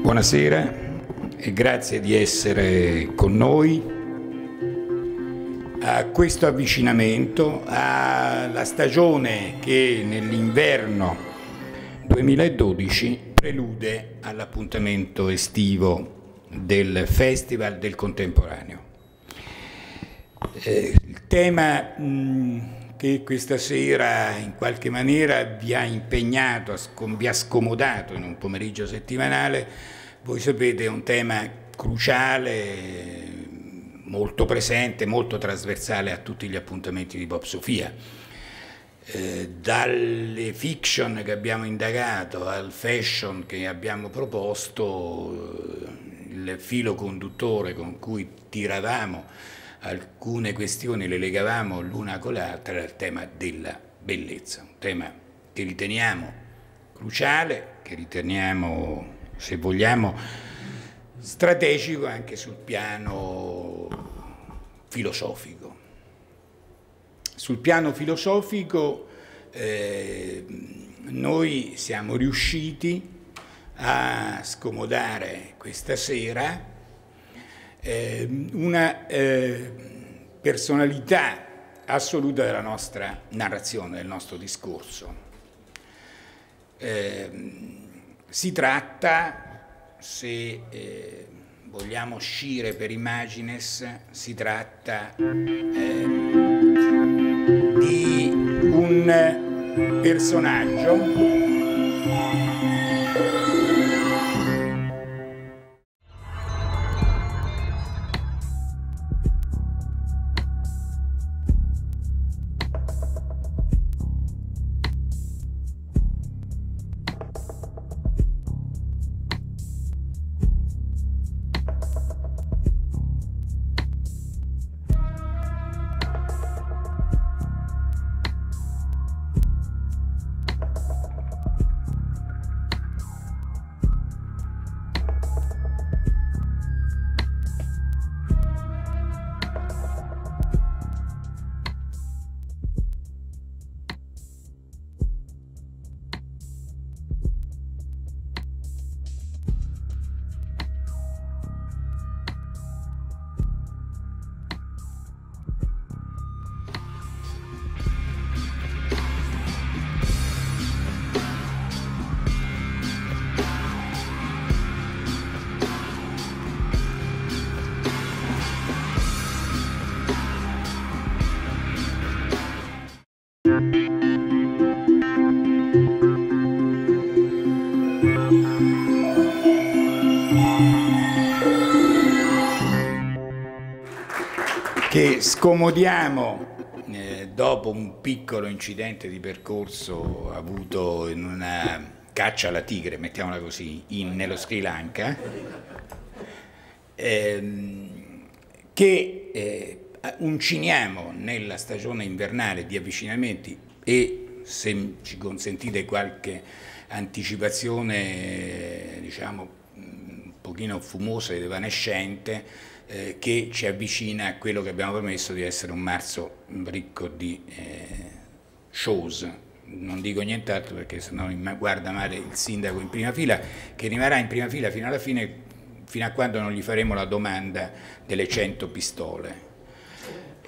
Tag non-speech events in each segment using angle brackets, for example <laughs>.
Buonasera e grazie di essere con noi a questo avvicinamento alla stagione che nell'inverno 2012 prelude all'appuntamento estivo del Festival del Contemporaneo. Eh, il tema mh, mm, che questa sera in qualche maniera vi ha impegnato, vi ha scomodato in un pomeriggio settimanale, voi sapete è un tema cruciale, molto presente, molto trasversale a tutti gli appuntamenti di Bob Sofia. Eh, dalle fiction che abbiamo indagato al fashion che abbiamo proposto, eh, il filo conduttore con cui tiravamo alcune questioni le legavamo l'una con l'altra al tema della bellezza, un tema che riteniamo cruciale, che riteniamo, se vogliamo, strategico anche sul piano filosofico. Sul piano filosofico eh, noi siamo riusciti a scomodare questa sera Ehm, una eh, personalità assoluta della nostra narrazione, del nostro discorso. Ehm, si tratta, se eh, vogliamo uscire per Imagines, si tratta ehm, di un personaggio scomodiamo eh, dopo un piccolo incidente di percorso avuto in una caccia alla tigre, mettiamola così, in, nello Sri Lanka, ehm, che eh, unciniamo nella stagione invernale di avvicinamenti e se ci consentite qualche anticipazione, eh, diciamo, mm, un pochino fumosa ed evanescente, eh, che ci avvicina a quello che abbiamo promesso di essere un marzo ricco di eh, shows. Non dico nient'altro perché se no guarda male il sindaco in prima fila, che rimarrà in prima fila fino alla fine, fino a quando non gli faremo la domanda delle 100 pistole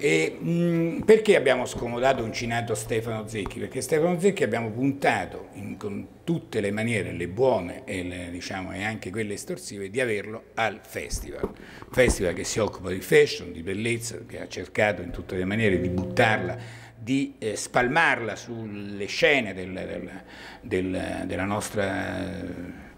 e, mh, perché abbiamo scomodato uncinato Stefano Zecchi? Perché Stefano Zecchi abbiamo puntato in, con tutte le maniere, le buone e, le, diciamo, e, anche quelle estorsive, di averlo al festival. Festival che si occupa di fashion, di bellezza, che ha cercato in tutte le maniere di buttarla, di eh, spalmarla sulle scene del, del, del, della nostra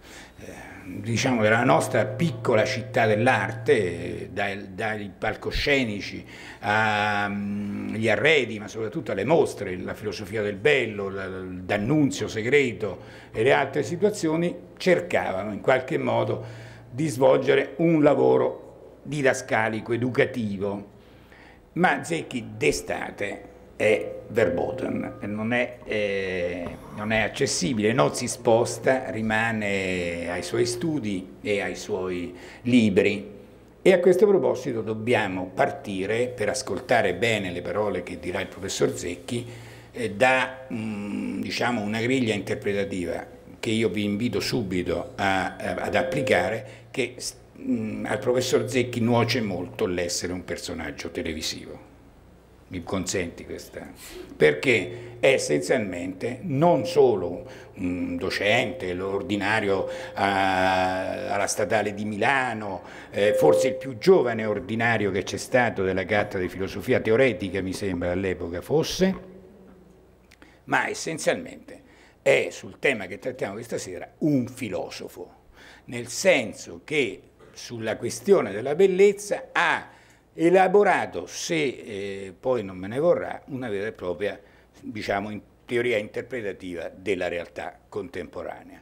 diciamo, della nostra piccola città dell'arte, dai, dai, palcoscenici agli arredi, ma soprattutto alle mostre, la filosofia del bello, l'annunzio segreto e le altre situazioni, cercavano in qualche modo di svolgere un lavoro didascalico, educativo. Ma Zecchi d'estate è verboten, non è, eh, non è accessibile, non si sposta, rimane ai suoi studi e ai suoi libri. E a questo proposito dobbiamo partire, per ascoltare bene le parole che dirà il professor Zecchi, eh, da mh, mm, diciamo una griglia interpretativa che io vi invito subito a, a, eh, ad applicare, che mh, mm, al professor Zecchi nuoce molto l'essere un personaggio televisivo mi consenti questa, perché è essenzialmente non solo un docente, l'ordinario eh, alla Statale di Milano, eh, forse il più giovane ordinario che c'è stato della carta di filosofia teoretica, mi sembra all'epoca fosse, ma essenzialmente è sul tema che trattiamo questa sera un filosofo, nel senso che sulla questione della bellezza ha elaborato, se eh, poi non me ne vorrà, una vera e propria, diciamo, in teoria interpretativa della realtà contemporanea.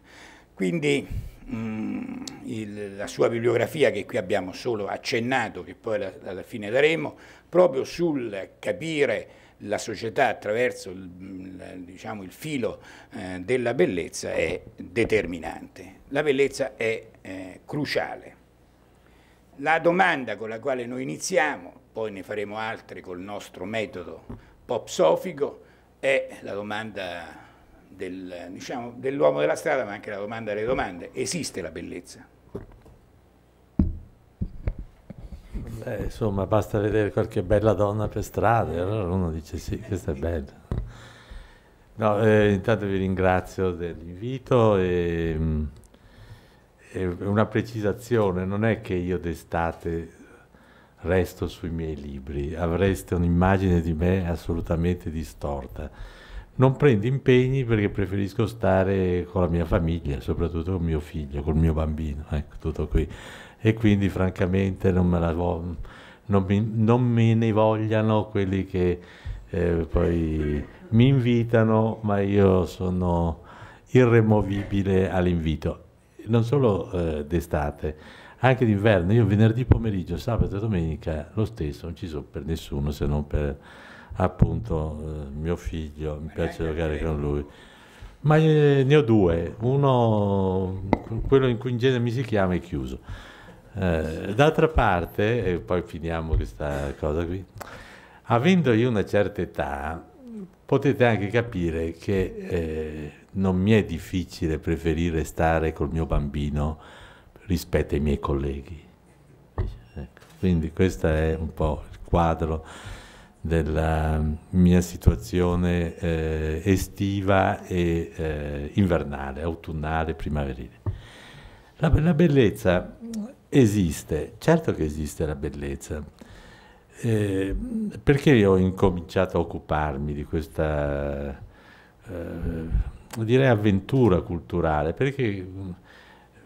Quindi mh, mm, il, la sua bibliografia, che qui abbiamo solo accennato, che poi alla, alla fine daremo, proprio sul capire la società attraverso il, diciamo, il filo eh, della bellezza è determinante. La bellezza è eh, cruciale. La domanda con la quale noi iniziamo, poi ne faremo altre col nostro metodo popsofico, è la domanda del, diciamo, dell'uomo della strada, ma anche la domanda delle domande. Esiste la bellezza? Beh, insomma, basta vedere qualche bella donna per strada, allora uno dice sì, questa è bella. No, eh, intanto vi ringrazio dell'invito e... Mm, una precisazione, non è che io d'estate resto sui miei libri, avreste un'immagine di me assolutamente distorta. Non prendo impegni perché preferisco stare con la mia famiglia, soprattutto con mio figlio, col mio bambino, ecco tutto qui. E quindi francamente non me, la vo- non mi, non me ne vogliano quelli che eh, poi mi invitano, ma io sono irremovibile all'invito non solo eh, d'estate, anche d'inverno. Io venerdì pomeriggio, sabato e domenica lo stesso, non ci sono per nessuno se non per appunto eh, mio figlio, mi piace giocare con lui. Ma eh, ne ho due, uno, quello in cui in genere mi si chiama è chiuso. Eh, d'altra parte, e poi finiamo questa cosa qui, avendo io una certa età, potete anche capire che eh, non mi è difficile preferire stare col mio bambino rispetto ai miei colleghi. Ecco, quindi questo è un po' il quadro della mia situazione eh, estiva e eh, invernale, autunnale, primaverile. La, la, bellezza esiste, certo che esiste la bellezza. Eh, perché io ho incominciato a occuparmi di questa eh, direi avventura culturale, perché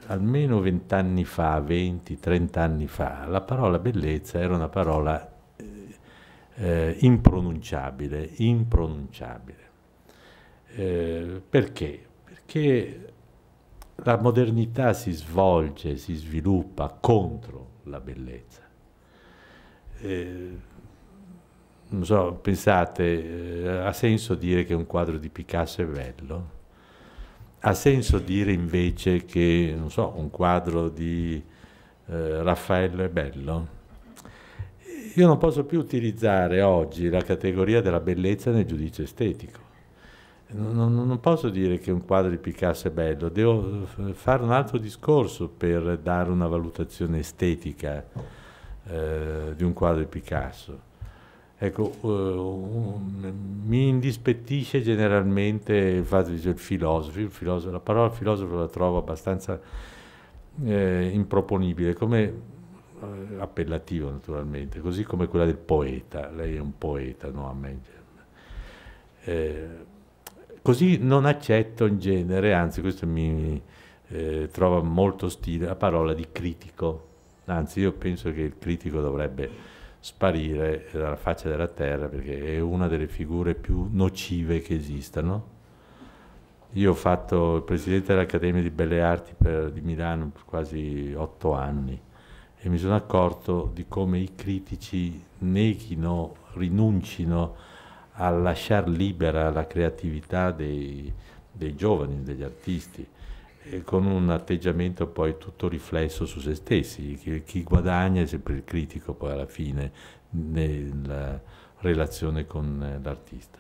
almeno vent'anni fa, 20, 30 anni fa, la parola bellezza era una parola eh, eh, impronunciabile, impronunciabile. Eh, perché? Perché la modernità si svolge, si sviluppa contro la bellezza. Eh, non so, pensate, eh, ha senso dire che un quadro di Picasso è bello? Ha senso dire invece che, non so, un quadro di eh, Raffaello è bello? Io non posso più utilizzare oggi la categoria della bellezza nel giudizio estetico. Non, non, posso dire che un quadro di Picasso è bello, devo eh, fare un altro discorso per dare una valutazione estetica eh, di un quadro di Picasso. Ecco, uh, mi indispettisce generalmente il fatto di dire il filosofo, il filosofo la parola filosofo la trovo abbastanza eh, improponibile, come eh, appellativo naturalmente, così come quella del poeta, lei è un poeta, no? A me. eh, così non accetto in genere, anzi questo mi eh, trova molto ostile, la parola di critico, anzi io penso che il critico dovrebbe sparire dalla faccia della terra perché è una delle figure più nocive che esistano. Io ho fatto il presidente dell'Accademia di Belle Arti per, di Milano per quasi otto anni e mi sono accorto di come i critici neghino, rinuncino a lasciare libera la creatività dei, dei giovani, degli artisti con un atteggiamento poi tutto riflesso su se stessi, chi, chi guadagna è sempre il critico poi alla fine nella relazione con eh, l'artista.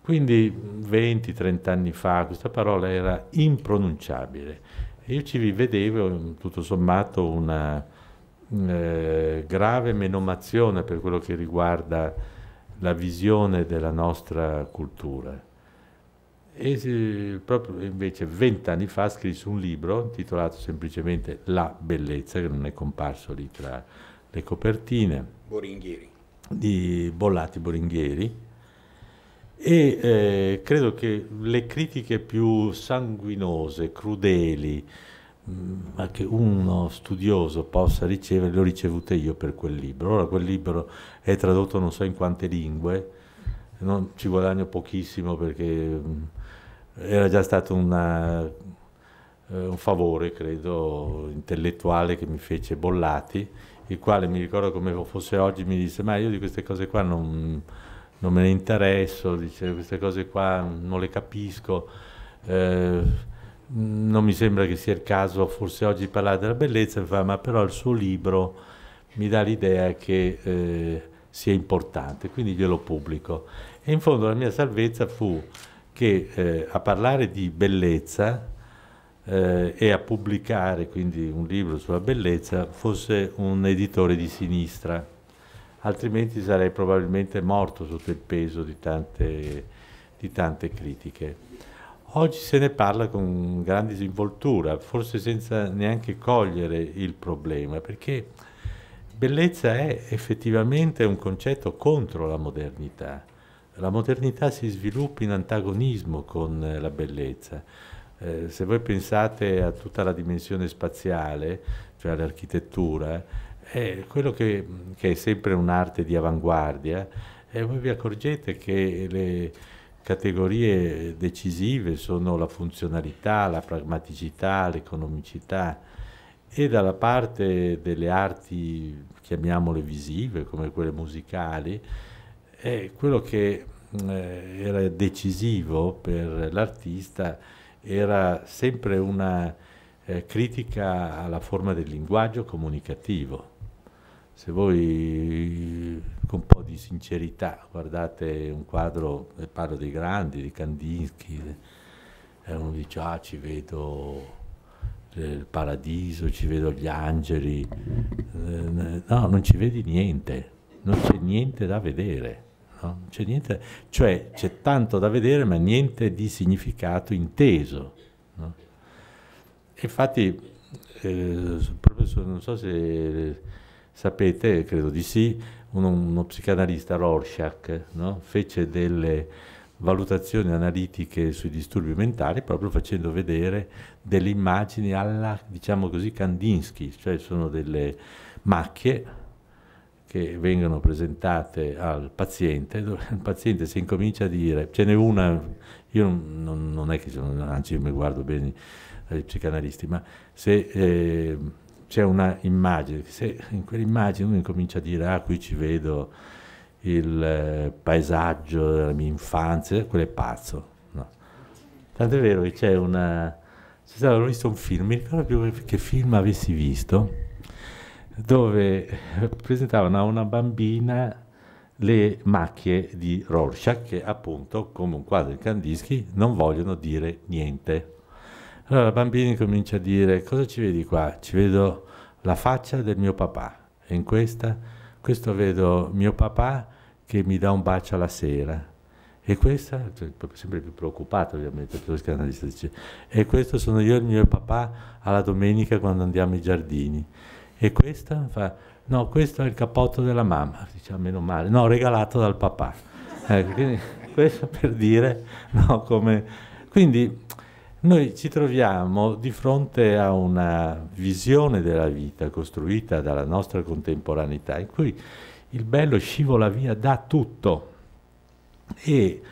Quindi 20-30 anni fa questa parola era impronunciabile io ci vedevo tutto sommato una eh, grave menomazione per quello che riguarda la visione della nostra cultura. E proprio invece vent'anni fa scrisse un libro intitolato semplicemente La bellezza, che non è comparso lì tra le copertine. Boringhieri. Di Bollati Boringhieri. E eh, credo che le critiche più sanguinose, crudeli, mm, ma che uno studioso possa ricevere, le ho ricevute io per quel libro. Ora quel libro è tradotto non so in quante lingue, non, ci guadagno pochissimo perché mm, era già stato una, eh, un favore, credo, intellettuale che mi fece Bollati, il quale mi ricordo come fosse oggi, mi disse, ma io di queste cose qua non, non me ne interesso, dice, queste cose qua non le capisco. Eh, non mi sembra che sia il caso forse oggi parlare della bellezza, ma però il suo libro mi dà l'idea che eh, sia importante, quindi glielo pubblico. E in fondo la mia salvezza fu che eh, a parlare di bellezza eh, e a pubblicare quindi un libro sulla bellezza fosse un editore di sinistra, altrimenti sarei probabilmente morto sotto il peso di tante, di tante critiche. Oggi se ne parla con grande disinvoltura, forse senza neanche cogliere il problema, perché bellezza è effettivamente un concetto contro la modernità la modernità si sviluppa in antagonismo con eh, la bellezza. Eh, se voi pensate a tutta la dimensione spaziale, cioè all'architettura, eh, quello che, che, è sempre un'arte di avanguardia, eh, voi vi accorgete che le categorie decisive sono la funzionalità, la pragmaticità, l'economicità e dalla parte delle arti, chiamiamole visive, come quelle musicali, e quello che mm, eh, era decisivo per l'artista era sempre una eh, critica alla forma del linguaggio comunicativo. Se voi con un po' di sincerità guardate un quadro, parlo dei grandi, di Kandinsky, eh, uno dice ah ci vedo il paradiso, ci vedo gli angeli, eh, no, non ci vedi niente, non c'è niente da vedere no? c'è niente, cioè c'è tanto da vedere ma niente di significato inteso. No? Infatti, eh, professor, non so se sapete, credo di sì, uno, uno psicanalista Rorschach no? fece delle valutazioni analitiche sui disturbi mentali proprio facendo vedere delle immagini alla, diciamo così, Kandinsky, cioè sono delle macchie che vengono presentate al paziente, il paziente si incomincia a dire, ce n'è una, io non, non è che sono, anzi mi guardo bene ai eh, psicanalisti, ma se eh, c'è una immagine, se in quell'immagine uno incomincia a dire, ah qui ci vedo il eh, paesaggio della mia infanzia, quello è pazzo. No. Tanto è vero che c'è una... C'è stato, ho visto un film, mi ricordo più che film avessi visto, dove presentavano a una bambina le macchie di Rorschach che appunto come un quadro di Kandinsky non vogliono dire niente. Allora la bambina comincia a dire cosa ci vedi qua? Ci vedo la faccia del mio papà e in questa, questo vedo mio papà che mi dà un bacio alla sera e questa, cioè, sempre più preoccupato ovviamente, e questo sono io e il mio papà alla domenica quando andiamo ai giardini e questa fa, no, questo è il cappotto della mamma, diciamo meno male, no, regalato dal papà. Eh, <laughs> questo per dire, no, come... Quindi noi ci troviamo di fronte a una visione della vita costruita dalla nostra contemporaneità in cui il bello scivola via da tutto e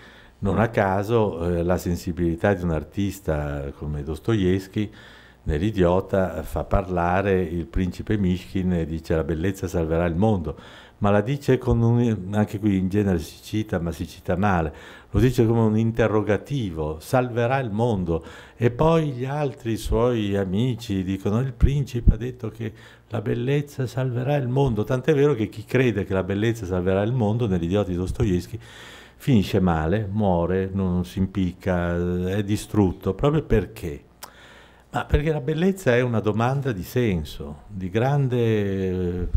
non a caso eh, la sensibilità di un artista come Dostoevsky nell'idiota eh, fa parlare il principe Mishkin e dice la bellezza salverà il mondo, ma la dice con un, anche qui in genere si cita, ma si cita male, lo dice come un interrogativo, salverà il mondo e poi gli altri suoi amici dicono il principe ha detto che la bellezza salverà il mondo, tant'è vero che chi crede che la bellezza salverà il mondo, nell'idiota di Dostoevsky, finisce male, muore, non si impicca, eh, è distrutto, proprio perché ma perché la bellezza è una domanda di senso, di grande eh,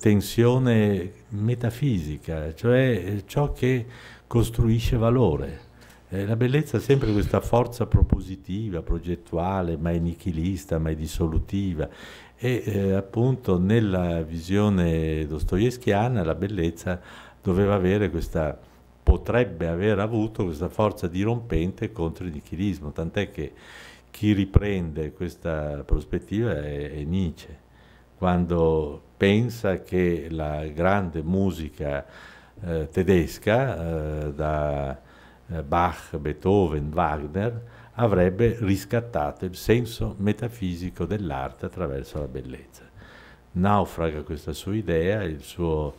tensione metafisica, cioè eh, ciò che costruisce valore. Eh, la bellezza ha sempre questa forza propositiva, progettuale, mai nichilista, mai dissolutiva e eh, appunto nella visione dostoevskiana la bellezza doveva avere questa potrebbe aver avuto questa forza dirompente contro il nichilismo, tant'è che chi riprende questa prospettiva è, è Nietzsche, quando pensa che la grande musica eh, tedesca, eh, da eh, Bach, Beethoven, Wagner, avrebbe riscattato il senso metafisico dell'arte attraverso la bellezza. Naufraga questa sua idea, il suo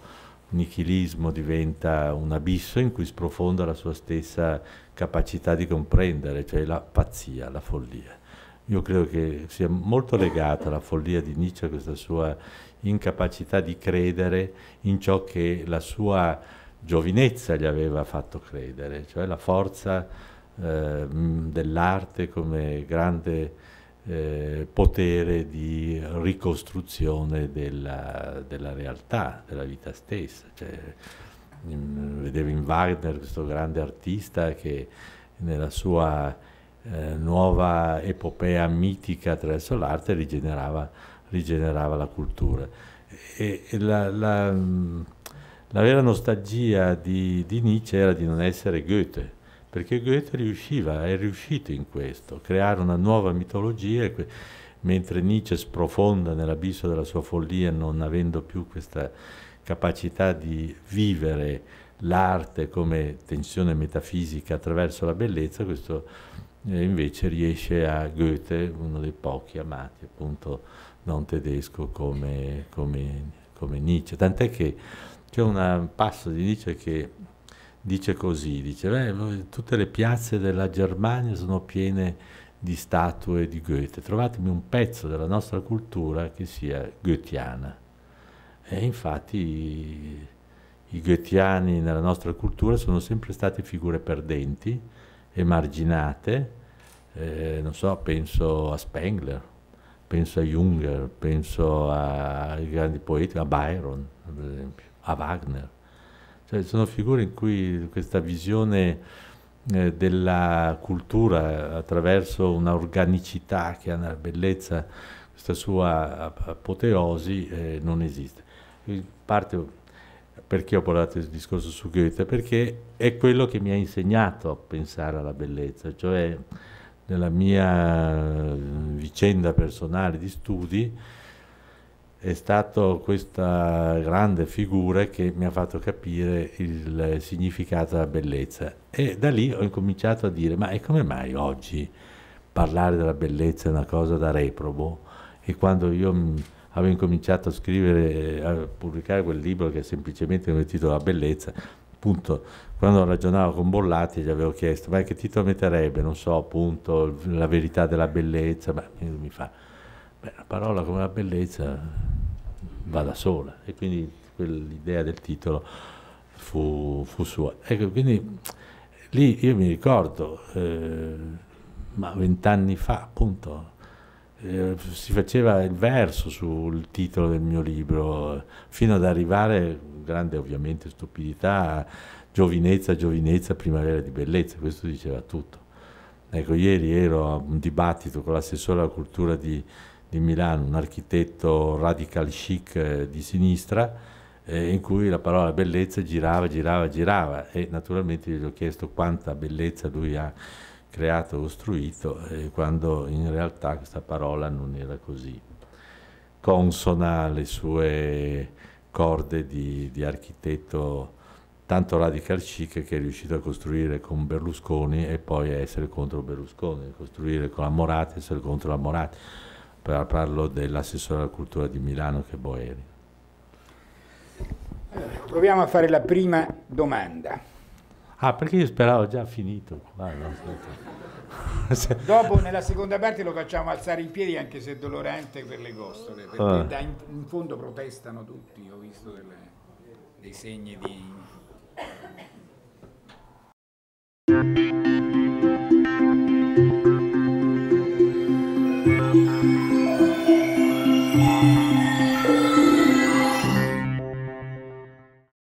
nichilismo diventa un abisso in cui sprofonda la sua stessa capacità di comprendere, cioè la pazzia, la follia. Io credo che sia molto legata la follia di Nietzsche a questa sua incapacità di credere in ciò che la sua giovinezza gli aveva fatto credere, cioè la forza eh, mm, dell'arte come grande eh, potere di ricostruzione della, della, realtà, della vita stessa. Cioè, vedevo in Wagner questo grande artista che nella sua eh, nuova epopea mitica attraverso l'arte rigenerava, rigenerava la cultura. E, e la, la, la, vera nostalgia di, di, Nietzsche era di non essere Goethe, perché Goethe riusciva, è riuscito in questo, creare una nuova mitologia, mentre Nietzsche sprofonda nell'abisso della sua follia non avendo più questa capacità di vivere l'arte come tensione metafisica attraverso la bellezza, questo eh, invece riesce a Goethe, uno dei pochi amati appunto non tedesco come, come, come Nietzsche. Tant'è che c'è un passo di Nietzsche che dice così, dice, beh, tutte le piazze della Germania sono piene di statue di Goethe, trovatemi un pezzo della nostra cultura che sia goetiana. E infatti i, i nella nostra cultura sono sempre state figure perdenti, emarginate, eh, non so, penso a Spengler, penso a Junger, penso ai grandi poeti, a Byron, ad esempio, a Wagner. Cioè, sono figure in cui questa visione eh, della cultura attraverso una organicità che ha una bellezza, questa sua apoteosi eh, non esiste in Parte perché ho portato il discorso su Goethe, perché è quello che mi ha insegnato a pensare alla bellezza, cioè nella mia vicenda personale di studi è stata questa grande figura che mi ha fatto capire il significato della bellezza e da lì ho incominciato a dire ma e come mai oggi parlare della bellezza è una cosa da reprobo e quando io avevo incominciato a scrivere, a pubblicare quel libro che è semplicemente come titolo La bellezza, appunto, quando ragionavo con Bollati gli avevo chiesto ma che titolo metterebbe, non so, appunto, la verità della bellezza, ma mi fa, beh, una parola come la bellezza va da sola e quindi l'idea del titolo fu, fu, sua. Ecco, quindi lì io mi ricordo, eh, ma vent'anni fa appunto, eh, si faceva il verso sul titolo del mio libro, fino ad arrivare, grande ovviamente stupidità, giovinezza, giovinezza, primavera di bellezza, questo diceva tutto. Ecco, ieri ero a un dibattito con l'assessore alla cultura di, di, Milano, un architetto radical chic eh, di sinistra, eh, in cui la parola bellezza girava, girava, girava e naturalmente gli ho chiesto quanta bellezza lui ha creato, costruito, eh, quando in realtà questa parola non era così. Consona alle sue corde di, di architetto tanto radical chic che è riuscito a costruire con Berlusconi e poi a essere contro Berlusconi, costruire con la Morati e essere contro la Morati. Parlo dell'assessore alla cultura di Milano che è Boeri. proviamo a fare la prima domanda. Ah, perché io speravo già finito. Ah, no, <laughs> Dopo nella seconda parte lo facciamo alzare in piedi anche se è dolorante per le costole, perché ah. da in, in, fondo protestano tutti, ho visto delle, dei segni di...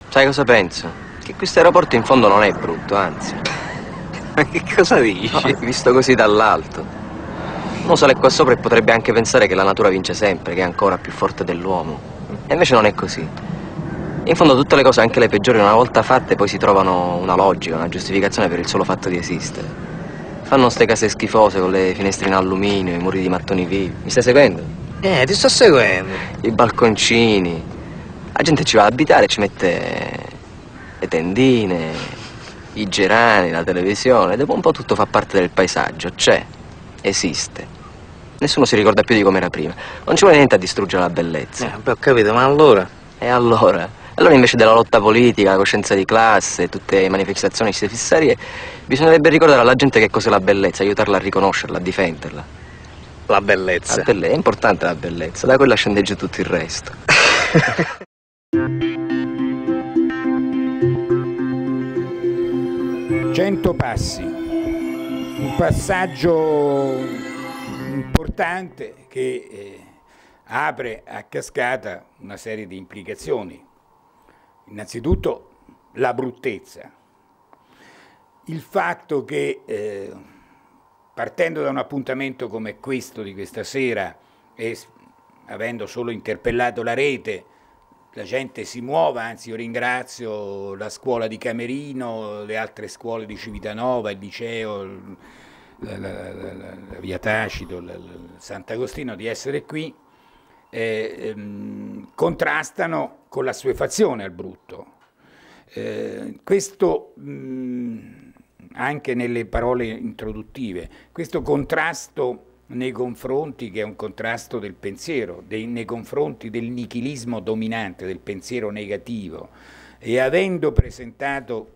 Sai cosa penso? Che questo aeroporto in fondo non è brutto, anzi. Ma <laughs> che cosa dici? No, visto così dall'alto. Uno sale qua sopra e potrebbe anche pensare che la natura vince sempre, che è ancora più forte dell'uomo. E invece non è così. In fondo tutte le cose, anche le peggiori, una volta fatte, poi si trovano una logica, una giustificazione per il solo fatto di esistere. Fanno ste case schifose con le finestre in alluminio, i muri di mattoni vivi. Mi stai seguendo? Eh, ti sto seguendo. I balconcini. La gente ci va a abitare e ci mette le tendine, i gerani, la televisione, dopo un po' tutto fa parte del paesaggio, c'è, esiste. Nessuno si ricorda più di com'era prima. Non ci vuole niente a distruggere la bellezza. Eh, beh, ho capito, ma allora? E allora? Allora invece della lotta politica, la coscienza di classe, tutte le manifestazioni queste fissarie, bisognerebbe ricordare alla gente che cos'è la bellezza, aiutarla a riconoscerla, a difenderla. La bellezza. La bellezza, è importante la bellezza, da quella scende giù tutto il resto. <laughs> 100 passi, un passaggio importante che eh, apre a cascata una serie di implicazioni. Innanzitutto la bruttezza, il fatto che eh, partendo da un appuntamento come questo di questa sera e avendo solo interpellato la rete, la gente si muova, anzi io ringrazio la scuola di Camerino, le altre scuole di Civitanova, il liceo, la, la, la, la via Tacito, Sant'Agostino di essere qui, eh, ehm, contrastano con la sua fazione al brutto. Eh, questo, mh, anche nelle parole introduttive, questo contrasto nei confronti che è un contrasto del pensiero, dei, nei confronti del nichilismo dominante, del pensiero negativo e avendo presentato,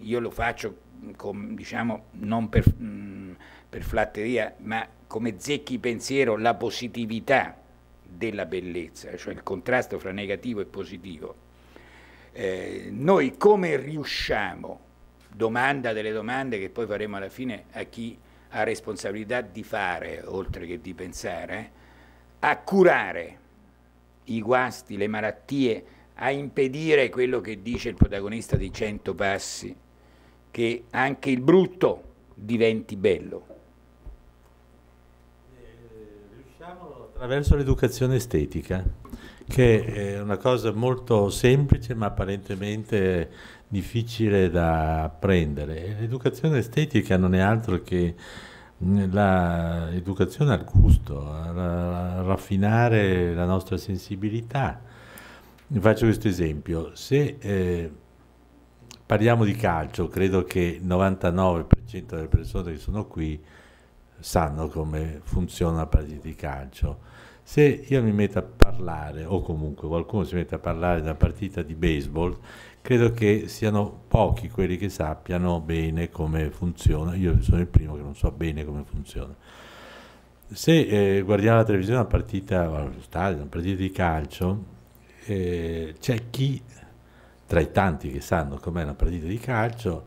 io lo faccio com, diciamo non per, mh, mm, per flatteria, ma come zecchi pensiero la positività della bellezza, cioè il contrasto fra negativo e positivo. Eh, noi come riusciamo, domanda delle domande che poi faremo alla fine a chi ha responsabilità di fare, oltre che di pensare, a curare i guasti, le malattie, a impedire quello che dice il protagonista di Cento Passi, che anche il brutto diventi bello. Eh, riusciamo attraverso l'educazione estetica, che è una cosa molto semplice ma apparentemente difficile da apprendere. L'educazione estetica non è altro che mm, l'educazione al gusto, eh, a raffinare la nostra sensibilità. faccio questo esempio, se eh, parliamo di calcio, credo che il 99% delle persone che sono qui sanno come funziona la partita di calcio. Se io mi metto a parlare, o comunque qualcuno si mette a parlare di una partita di baseball, credo che siano pochi quelli che sappiano bene come funziona. Io sono il primo che non so bene come funziona. Se eh, guardiamo la televisione una partita, una partita di calcio, eh, c'è chi tra i tanti che sanno com'è una partita di calcio,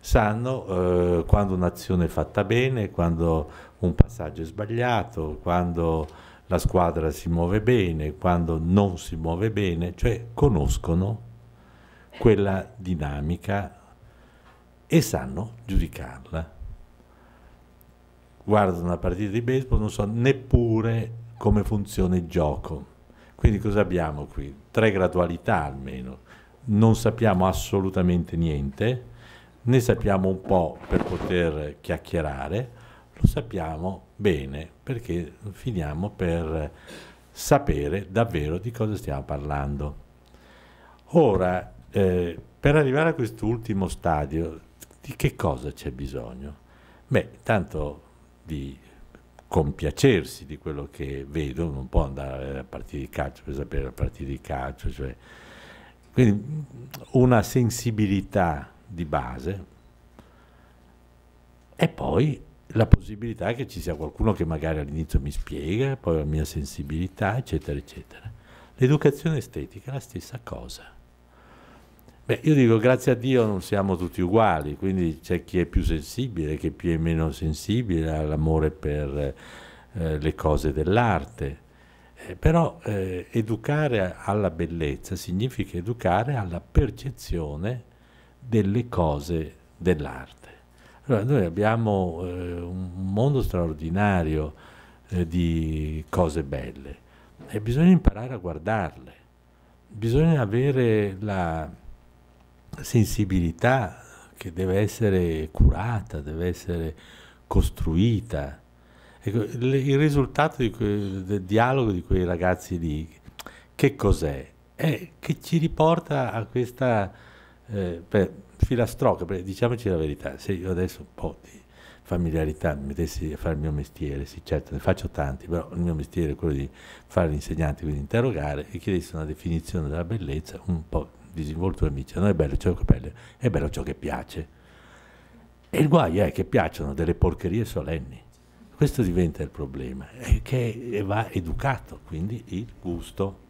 sanno eh, quando un'azione è fatta bene, quando un passaggio è sbagliato, quando la squadra si muove bene, quando non si muove bene, cioè conoscono quella dinamica e sanno giudicarla. Guardano la partita di baseball, non so neppure come funziona il gioco. Quindi cosa abbiamo qui? Tre gradualità almeno. Non sappiamo assolutamente niente, ne sappiamo un po' per poter chiacchierare, lo sappiamo bene perché finiamo per sapere davvero di cosa stiamo parlando. Ora, eh, per arrivare a quest'ultimo stadio, di che cosa c'è bisogno? Beh, tanto di compiacersi di quello che vedo, non può andare a partire di calcio per sapere la partita di calcio, cioè. quindi una sensibilità di base e poi la possibilità che ci sia qualcuno che magari all'inizio mi spiega, poi la mia sensibilità, eccetera, eccetera. L'educazione estetica è la stessa cosa. Beh, io dico grazie a Dio non siamo tutti uguali, quindi c'è chi è più sensibile, chi è più e meno sensibile all'amore per eh, le cose dell'arte. Eh, però eh, educare alla bellezza significa educare alla percezione delle cose dell'arte. Allora, noi abbiamo eh, un mondo straordinario eh, di cose belle e bisogna imparare a guardarle, bisogna avere la sensibilità che deve essere curata, deve essere costruita. Ecco, il risultato quel, del dialogo di quei ragazzi lì, che cos'è? È che ci riporta a questa eh, beh, filastrocca, perché diciamoci la verità, se io adesso un po' di familiarità mi mettessi a fare il mio mestiere, sì certo ne faccio tanti, però il mio mestiere è quello di fare l'insegnante, quindi interrogare e chiedessi una definizione della bellezza, un po' disinvoltura mi dice non è bello ciò che pelle, è bello ciò che piace. E il guaio è che piacciono delle porcherie solenni. Questo diventa il problema, è che va educato, quindi il gusto.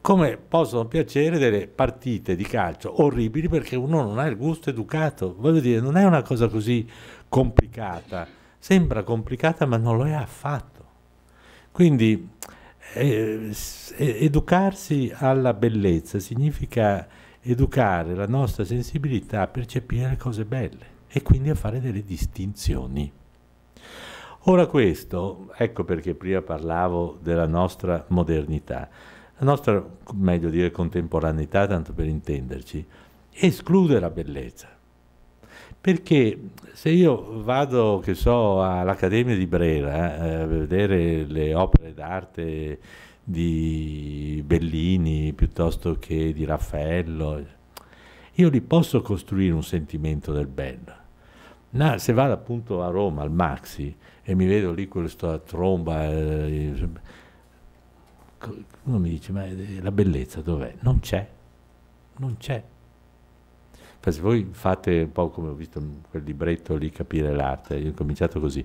Come possono piacere delle partite di calcio orribili perché uno non ha il gusto educato. Voglio dire, non è una cosa così complicata. Sembra complicata ma non lo è affatto. Quindi eh, eh, educarsi alla bellezza significa educare la nostra sensibilità a percepire le cose belle e quindi a fare delle distinzioni. Ora questo, ecco perché prima parlavo della nostra modernità, la nostra, meglio dire contemporaneità, tanto per intenderci, esclude la bellezza. Perché se io vado, che so, all'Accademia di Brera eh, a vedere le opere d'arte di Bellini piuttosto che di Raffaello, io li posso costruire un sentimento del bello. No, se vado appunto a Roma, al Maxi, e mi vedo lì questa tromba, eh, uno mi dice, ma eh, la bellezza dov'è? Non c'è, non c'è se voi fate un po' come ho visto quel libretto lì, capire l'arte, io ho cominciato così.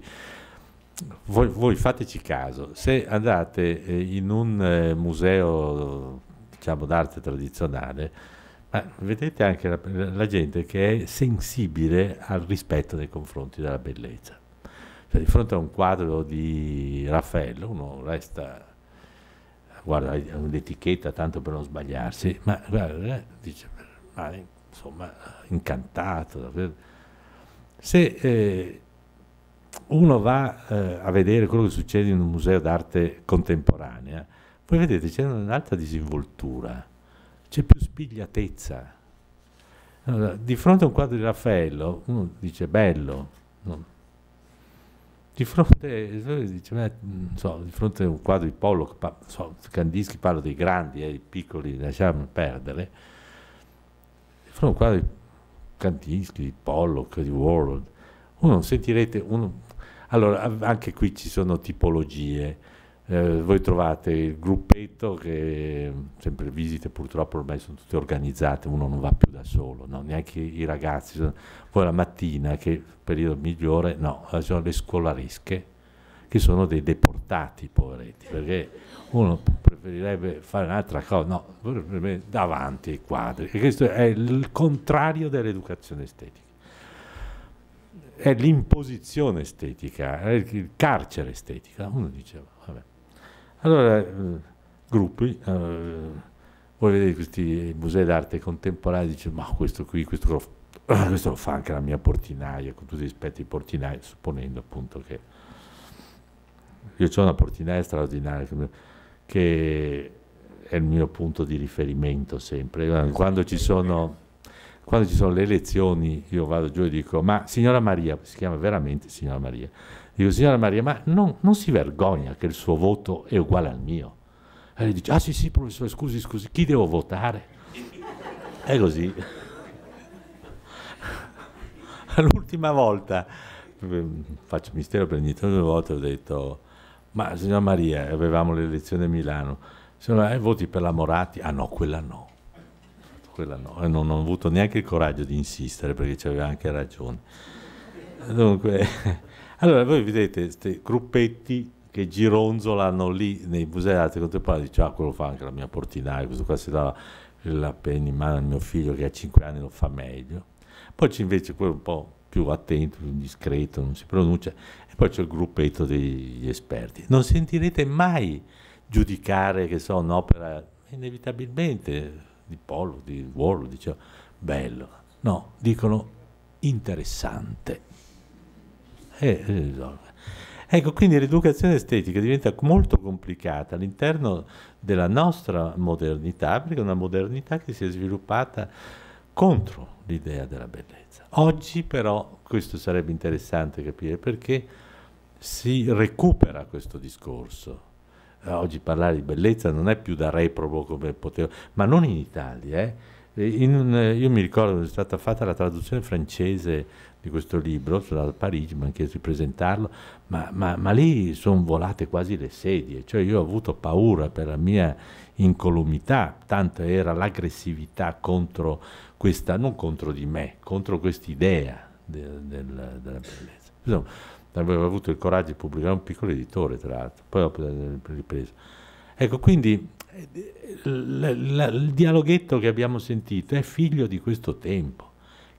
Voi, voi fateci caso, se andate eh, in un eh, museo diciamo, d'arte tradizionale, vedete anche la, la, gente che è sensibile al rispetto nei confronti della bellezza. Cioè, di fronte a un quadro di Raffaello uno resta guarda un'etichetta tanto per non sbagliarsi, ma guarda, eh, dice, ma insomma, incantato. Se eh, uno va eh, a vedere quello che succede in un museo d'arte contemporanea, voi vedete c'è un'alta disinvoltura, c'è più spigliatezza. Allora, di fronte a un quadro di Raffaello, uno dice bello, no? di, fronte, dice, beh, so, di fronte, a un quadro di Pollock, pa, so, Kandinsky parla dei grandi e eh, dei piccoli, lasciamo perdere, sono qua quadri cantisti di Pollock, di Warhol. Uno sentirete... Uno... Allora, anche qui ci sono tipologie. Eh, voi trovate il gruppetto che sempre visite purtroppo ormai sono tutte organizzate, uno non va più da solo, no? neanche i ragazzi. Poi la mattina, che è il periodo migliore, no, sono le scolaresche che sono dei deportati, poveretti, perché uno preferirebbe fare un'altra cosa, no, davanti ai quadri. E questo è il contrario dell'educazione estetica. È l'imposizione estetica, è il carcere estetica. Uno diceva, vabbè. Allora, eh, gruppi, eh, voi vedete questi musei d'arte contemporanea, dice, ma questo qui, questo lo, <clears throat> questo lo fa anche la mia portinaia, con tutti gli aspetti di portinaia, supponendo appunto che io ho una portinaia straordinaria che è il mio punto di riferimento sempre. Eh, quando ci sono quando ci sono le elezioni io vado giù e dico ma signora Maria, si chiama veramente signora Maria, dico signora Maria ma non, non si vergogna che il suo voto è uguale al mio? E lei dice ah sì sì professore scusi scusi chi devo votare? È così. <laughs> L'ultima volta, ehm, faccio mistero per ogni volta ho detto ma signora Maria, avevamo l'elezione a Milano, signora, eh, voti per la Moratti? Ah no, quella no. Quella no. Eh, non, ho avuto neanche il coraggio di insistere perché ci aveva anche ragione. Dunque, <laughs> allora voi vedete questi gruppetti che gironzolano lì nei musei d'arte contemporanea, dice ah quello fa anche la mia portinaia, eh, questo qua si dà la penna in mano al mio figlio che ha 5 anni lo fa meglio. Poi c'è invece quello un po' più attento, più discreto, non si pronuncia, poi c'è il gruppetto degli esperti. Non sentirete mai giudicare che so un'opera inevitabilmente di Pollo, di Warlow, diciamo, bello. No, dicono interessante. Eh, eh, ecco, quindi l'educazione estetica diventa molto complicata all'interno della nostra modernità, perché è una modernità che si è sviluppata contro l'idea della bellezza. Oggi però, questo sarebbe interessante capire perché si recupera questo discorso. Eh, oggi parlare di bellezza non è più da reprobo come potevo, ma non in Italia. Eh. eh in un, eh, io mi ricordo che è stata fatta la traduzione francese di questo libro, sono andato a Parigi, mi hanno chiesto di presentarlo, ma, ma, ma lì sono volate quasi le sedie, cioè io ho avuto paura per la mia incolumità, tanto era l'aggressività contro questa, non contro di me, contro quest'idea del, del, della bellezza. Insomma, aveva avuto il coraggio di pubblicare un piccolo editore, tra l'altro, poi ho ripreso. Ecco, quindi l- l- il dialoghetto che abbiamo sentito è figlio di questo tempo,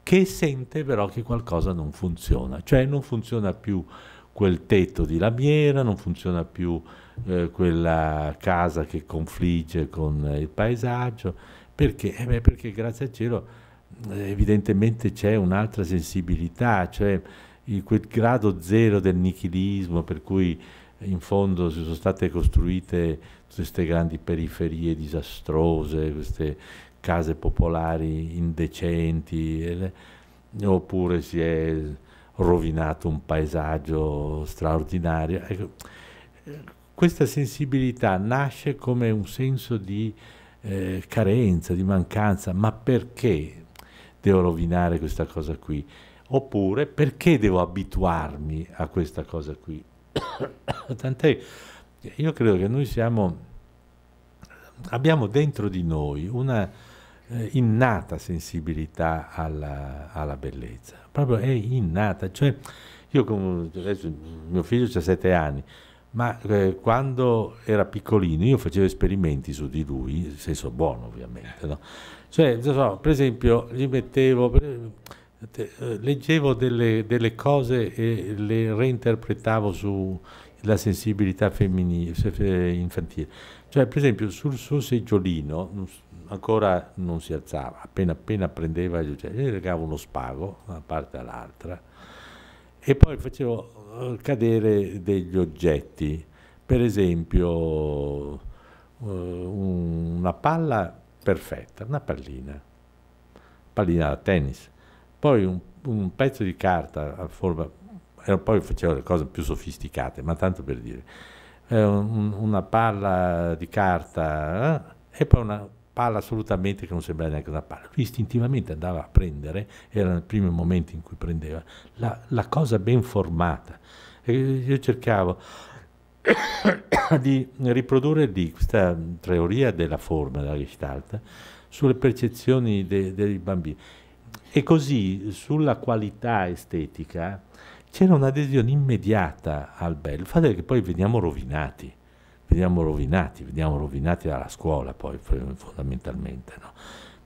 che sente però che qualcosa non funziona, cioè non funziona più quel tetto di lamiera, non funziona più eh, quella casa che confligge con il paesaggio, perché? Eh beh, perché grazie al cielo evidentemente c'è un'altra sensibilità, cioè quel grado zero del nichilismo per cui eh, in fondo si sono state costruite queste grandi periferie disastrose, queste case popolari indecenti, eh, oppure si è rovinato un paesaggio straordinario. Ecco, eh, questa sensibilità nasce come un senso di eh, carenza, di mancanza, ma perché devo rovinare questa cosa qui? oppure perché devo abituarmi a questa cosa qui? <coughs> Tant'è, io credo che noi siamo, abbiamo dentro di noi una eh, innata sensibilità alla, alla, bellezza, proprio è innata, cioè io come, adesso mio figlio ha sette anni, ma eh, quando era piccolino io facevo esperimenti su di lui, in senso buono ovviamente, no? cioè so, per esempio gli mettevo eh, leggevo delle, delle, cose e le reinterpretavo sulla sensibilità femminile, infantile. Cioè, per esempio, sul suo seggiolino ancora non si alzava, appena, appena prendeva gli uccelli, gli eh, legavo uno spago da una parte all'altra e poi facevo eh, cadere degli oggetti, per esempio una palla perfetta, una pallina, pallina da tennis poi un, un pezzo di carta a forma, eh, poi facevo le cose più sofisticate, ma tanto per dire, eh, un, una palla di carta eh, e poi una palla assolutamente che non sembrava neanche una palla. Lui istintivamente andava a prendere, erano i primi momenti in cui prendeva, la, la cosa ben formata. E io cercavo <coughs> di riprodurre lì questa teoria della forma, della gestalt, sulle percezioni de, dei bambini. E così sulla qualità estetica c'era un'adesione immediata al bello, il fatto è che poi veniamo rovinati, veniamo rovinati, veniamo rovinati dalla scuola poi fondamentalmente. No?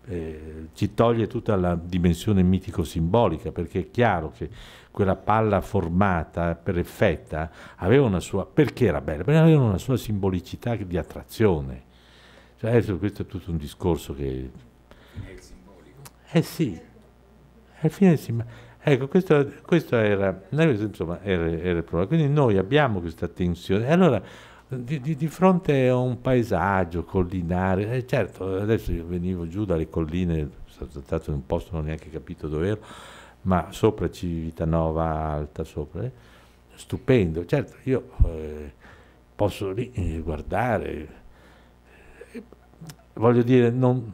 Eh, ci toglie tutta la dimensione mitico-simbolica, perché è chiaro che quella palla formata, perfetta, aveva una sua, perché era bella? Perché aveva una sua simbolicità di attrazione. Cioè, adesso questo è tutto un discorso che... È simbolico. Eh sì. Al fine si... Ecco, questo, questo era, insomma, era, era, il problema. Quindi noi abbiamo questa tensione. Allora, di, di, di, fronte a un paesaggio collinare, eh, certo, adesso io venivo giù dalle colline, sono stato in un posto, non ho neanche capito dove ero, ma sopra Civitanova Alta, sopra, eh, stupendo. Certo, io eh, posso lì eh, guardare, eh, voglio dire, non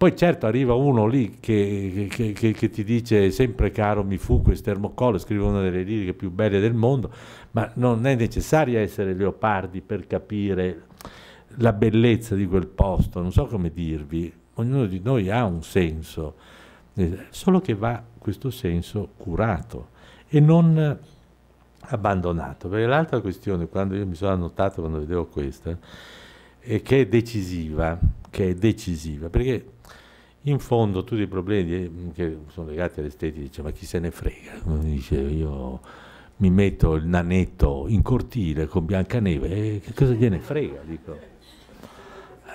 poi certo arriva uno lì che, che, che, che ti dice sempre caro mi fu questo termocollo, scrive una delle liriche più belle del mondo, ma non è necessario essere leopardi per capire la bellezza di quel posto, non so come dirvi, ognuno di noi ha un senso, eh, solo che va questo senso curato e non abbandonato. Perché l'altra questione, quando io mi sono annotato quando vedevo questa, è che è decisiva, che è decisiva, perché in fondo tutti i problemi mm, che sono legati all'estetica, dice ma chi se ne frega, mm, dice io mi metto il nanetto in cortile con Biancaneve, eh, che cosa gliene frega? Dico,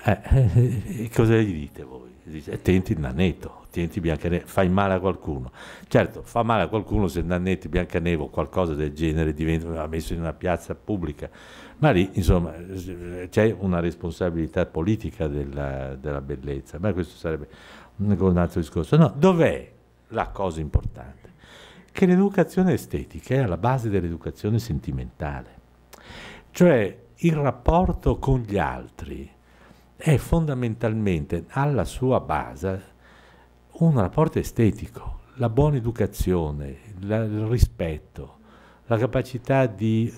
eh, eh, eh cosa gli dite voi? Dice, eh, tenti il nanetto, tenti Biancaneve, fai male a qualcuno. Certo, fa male a qualcuno se il nanetto, Biancaneve o qualcosa del genere diventa, messo in una piazza pubblica ma lì insomma c'è una responsabilità politica della, della bellezza, ma questo sarebbe un altro discorso. No, dov'è la cosa importante? Che l'educazione estetica è alla base dell'educazione sentimentale, cioè il rapporto con gli altri è fondamentalmente alla sua base un rapporto estetico, la buona educazione, la, il rispetto, la capacità di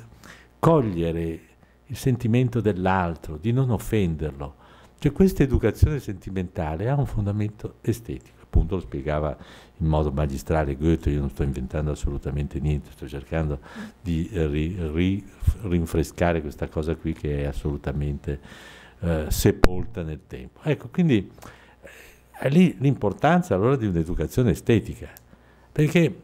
cogliere il sentimento dell'altro, di non offenderlo. Cioè questa educazione sentimentale ha un fondamento estetico, appunto lo spiegava in modo magistrale Goethe, io non sto inventando assolutamente niente, sto cercando di eh, ri, ri, rinfrescare questa cosa qui che è assolutamente eh, sepolta nel tempo. Ecco, quindi eh, è lì l'importanza allora di un'educazione estetica, perché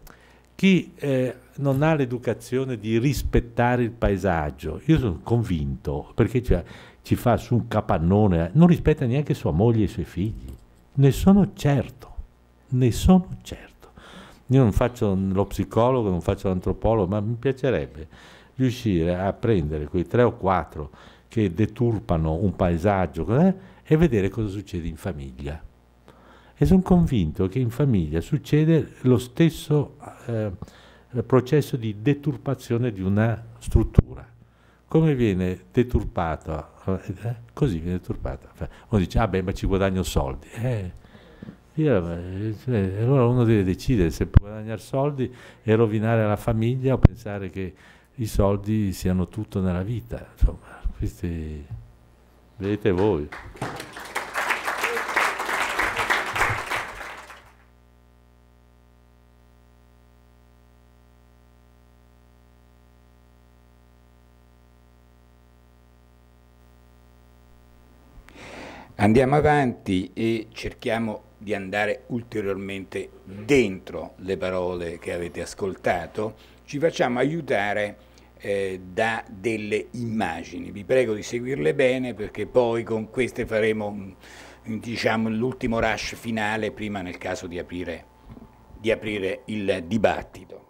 chi eh, non ha l'educazione di rispettare il paesaggio, io sono convinto, perché cioè, ci fa su un capannone, eh, non rispetta neanche sua moglie e i suoi figli, ne sono certo, ne sono certo. Io non faccio lo psicologo, non faccio l'antropologo, ma mi piacerebbe riuscire a prendere quei tre o quattro che deturpano un paesaggio eh, e vedere cosa succede in famiglia. E sono convinto che in famiglia succede lo stesso eh, processo di deturpazione di una struttura. Come viene deturpata? Eh, eh così viene deturpata. Uno dice, ah beh, ma ci guadagno soldi. Eh, io, eh, cioè, allora uno deve decidere se guadagnare soldi e rovinare la famiglia o pensare che i soldi siano tutto nella vita. Insomma, questi... vedete voi. Andiamo avanti e cerchiamo di andare ulteriormente dentro le parole che avete ascoltato, ci facciamo aiutare eh, da delle immagini. Vi prego di seguirle bene perché poi con queste faremo mm, diciamo, l'ultimo rush finale prima nel caso di aprire, di aprire il dibattito.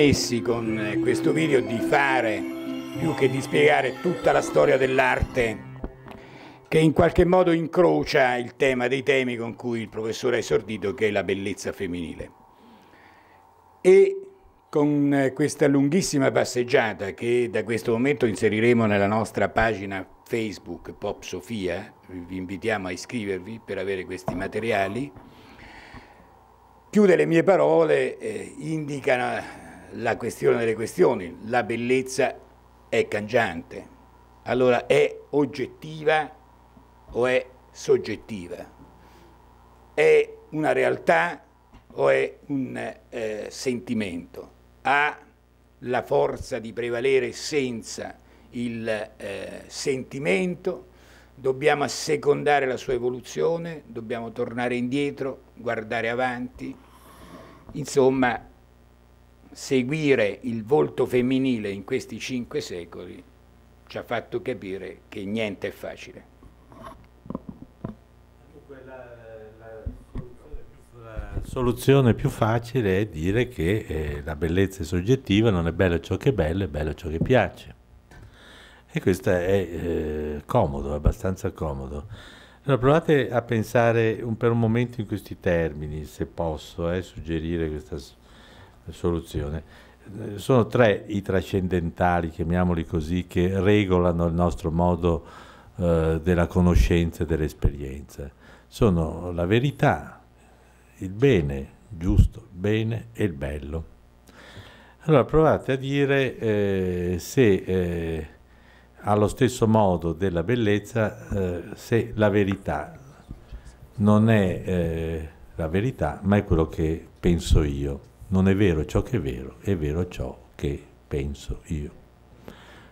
permessi con eh, questo video di fare, più che di spiegare tutta la storia dell'arte che in qualche modo incrocia il tema dei temi con cui il professore ha esordito, che è la bellezza femminile. E con eh, questa lunghissima passeggiata che da questo momento inseriremo nella nostra pagina Facebook Pop Sofia, vi invitiamo a iscrivervi per avere questi materiali, chiude le mie parole eh, indicano la questione delle questioni, la bellezza è cangiante, allora è oggettiva o è soggettiva? È una realtà o è un eh, sentimento? Ha la forza di prevalere senza il eh, sentimento? Dobbiamo assecondare la sua evoluzione, dobbiamo tornare indietro, guardare avanti, insomma seguire il volto femminile in questi cinque secoli ci ha fatto capire che niente è facile. La soluzione più facile è dire che eh, la bellezza è soggettiva, non è bello ciò che è bello, è bello ciò che piace. E questo è eh, comodo, abbastanza comodo. Allora, provate a pensare un, per un momento in questi termini, se posso eh, suggerire questa soluzione. Sono tre i trascendentali, chiamiamoli così, che regolano il nostro modo eh, della conoscenza e dell'esperienza. Sono la verità, il bene, giusto, bene e il bello. Allora provate a dire eh, se eh, allo stesso modo della bellezza, eh, se la verità non è eh, la verità, ma è quello che penso io. Non è vero ciò che è vero, è vero ciò che penso io.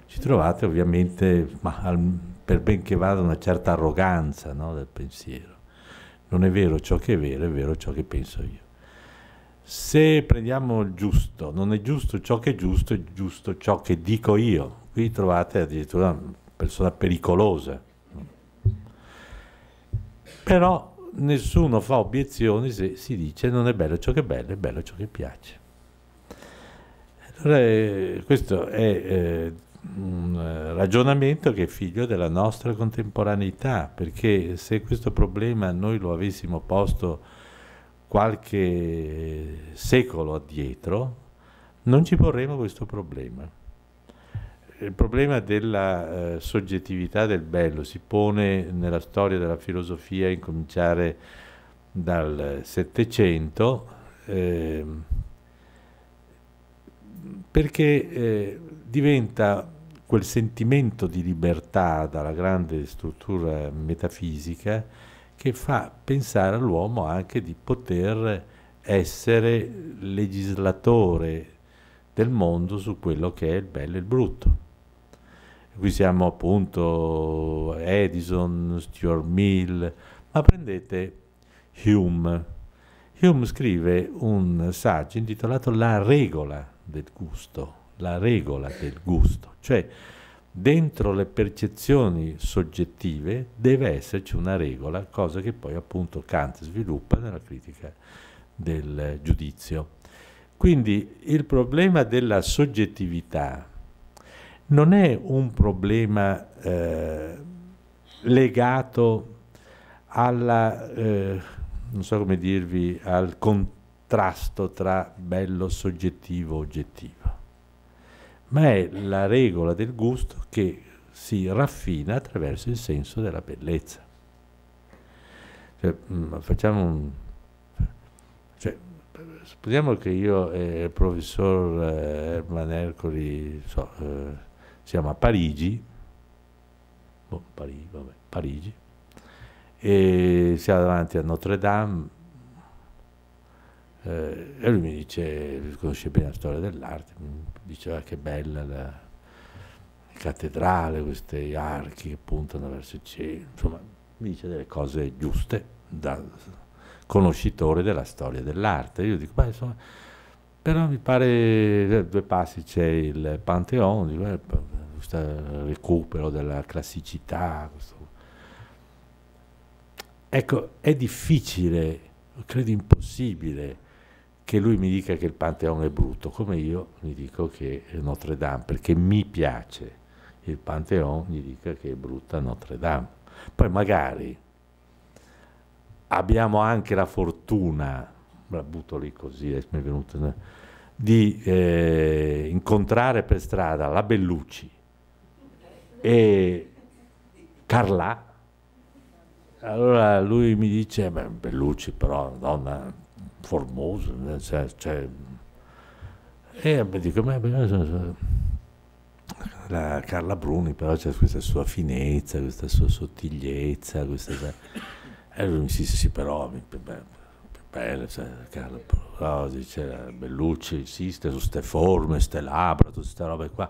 Ci trovate ovviamente, ma al, per ben che vada, una certa arroganza no, del pensiero. Non è vero ciò che è vero, è vero ciò che penso io. Se prendiamo il giusto, non è giusto ciò che è giusto, è giusto ciò che dico io. Qui trovate addirittura una persona pericolosa. Però nessuno fa obiezioni se si dice non è bello ciò che è bello, è bello ciò che piace. Allora, eh, questo è eh, un eh, ragionamento che è figlio della nostra contemporaneità, perché se questo problema noi lo avessimo posto qualche secolo addietro, non ci porremo questo problema il problema della eh, soggettività del bello si pone nella storia della filosofia, incominciare dal Settecento, ehm, perché eh, diventa quel sentimento di libertà dalla grande struttura metafisica che fa pensare all'uomo anche di poter essere legislatore del mondo su quello che è il bello e il brutto qui siamo appunto Edison, Stuart Mill, ma prendete Hume. Hume scrive un saggio intitolato La regola del gusto, la regola del gusto, cioè dentro le percezioni soggettive deve esserci una regola, cosa che poi appunto Kant sviluppa nella critica del giudizio. Quindi il problema della soggettività non è un problema eh, legato alla, eh, non so come dirvi, al contrasto tra bello soggettivo e oggettivo, ma è la regola del gusto che si raffina attraverso il senso della bellezza. Cioè, mm, facciamo un... Cioè, supponiamo che io e eh, il professor eh, Manercoli so, eh, siamo a Parigi, boh, Parigi, vabbè, Parigi, e siamo davanti a Notre Dame, eh, e lui mi dice, conosce bene la storia dell'arte, mi diceva ah, che bella la cattedrale, questi archi che puntano verso il cielo, insomma mi dice delle cose giuste da conoscitore della storia dell'arte. Io dico, beh insomma, però mi pare, eh, due passi c'è il Panteon, dico, eh, questo recupero della classicità. Questo. Ecco, è difficile, credo impossibile, che lui mi dica che il Pantheon è brutto, come io gli dico che è Notre Dame, perché mi piace il Pantheon, gli dica che è brutta Notre Dame. Poi magari abbiamo anche la fortuna, la butto lì così, eh, mi è venuto, di eh, incontrare per strada la Bellucci, e Carla. Allora lui mi dice, beh, Bellucci però, una donna formosa, cioè, cioè, e mi dico, ma la Carla Bruni però c'è questa sua finezza, questa sua sottigliezza, questa... E lui mi dice, sì, però, beh, bella, Carla Bruni, Bellucci insiste su queste forme, queste labbra, tutte queste robe qua.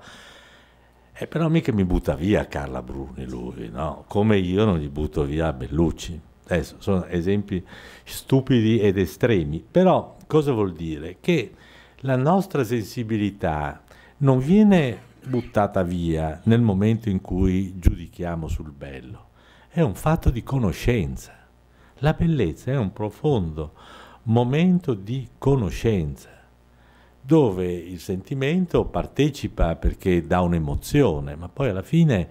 E eh, però mica mi butta via Carla Bruni lui, no? Come io non gli butto via Bellucci. Adesso sono esempi stupidi ed estremi, però cosa vuol dire? Che la nostra sensibilità non viene buttata via nel momento in cui giudichiamo sul bello, è un fatto di conoscenza. La bellezza è un profondo momento di conoscenza dove il sentimento partecipa perché dà un'emozione, ma poi alla fine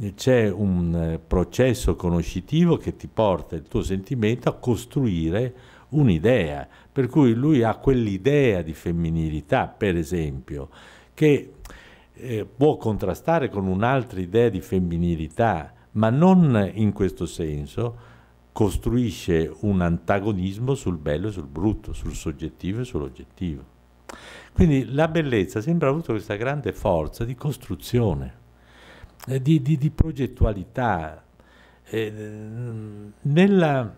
eh, c'è un eh, processo conoscitivo che ti porta il tuo sentimento a costruire un'idea, per cui lui ha quell'idea di femminilità, per esempio, che eh, può contrastare con un'altra idea di femminilità, ma non in questo senso costruisce un antagonismo sul bello e sul brutto, sul soggettivo e sull'oggettivo. Quindi la bellezza sembra avuto questa grande forza di costruzione, eh, di, di, di, progettualità. Eh, nella,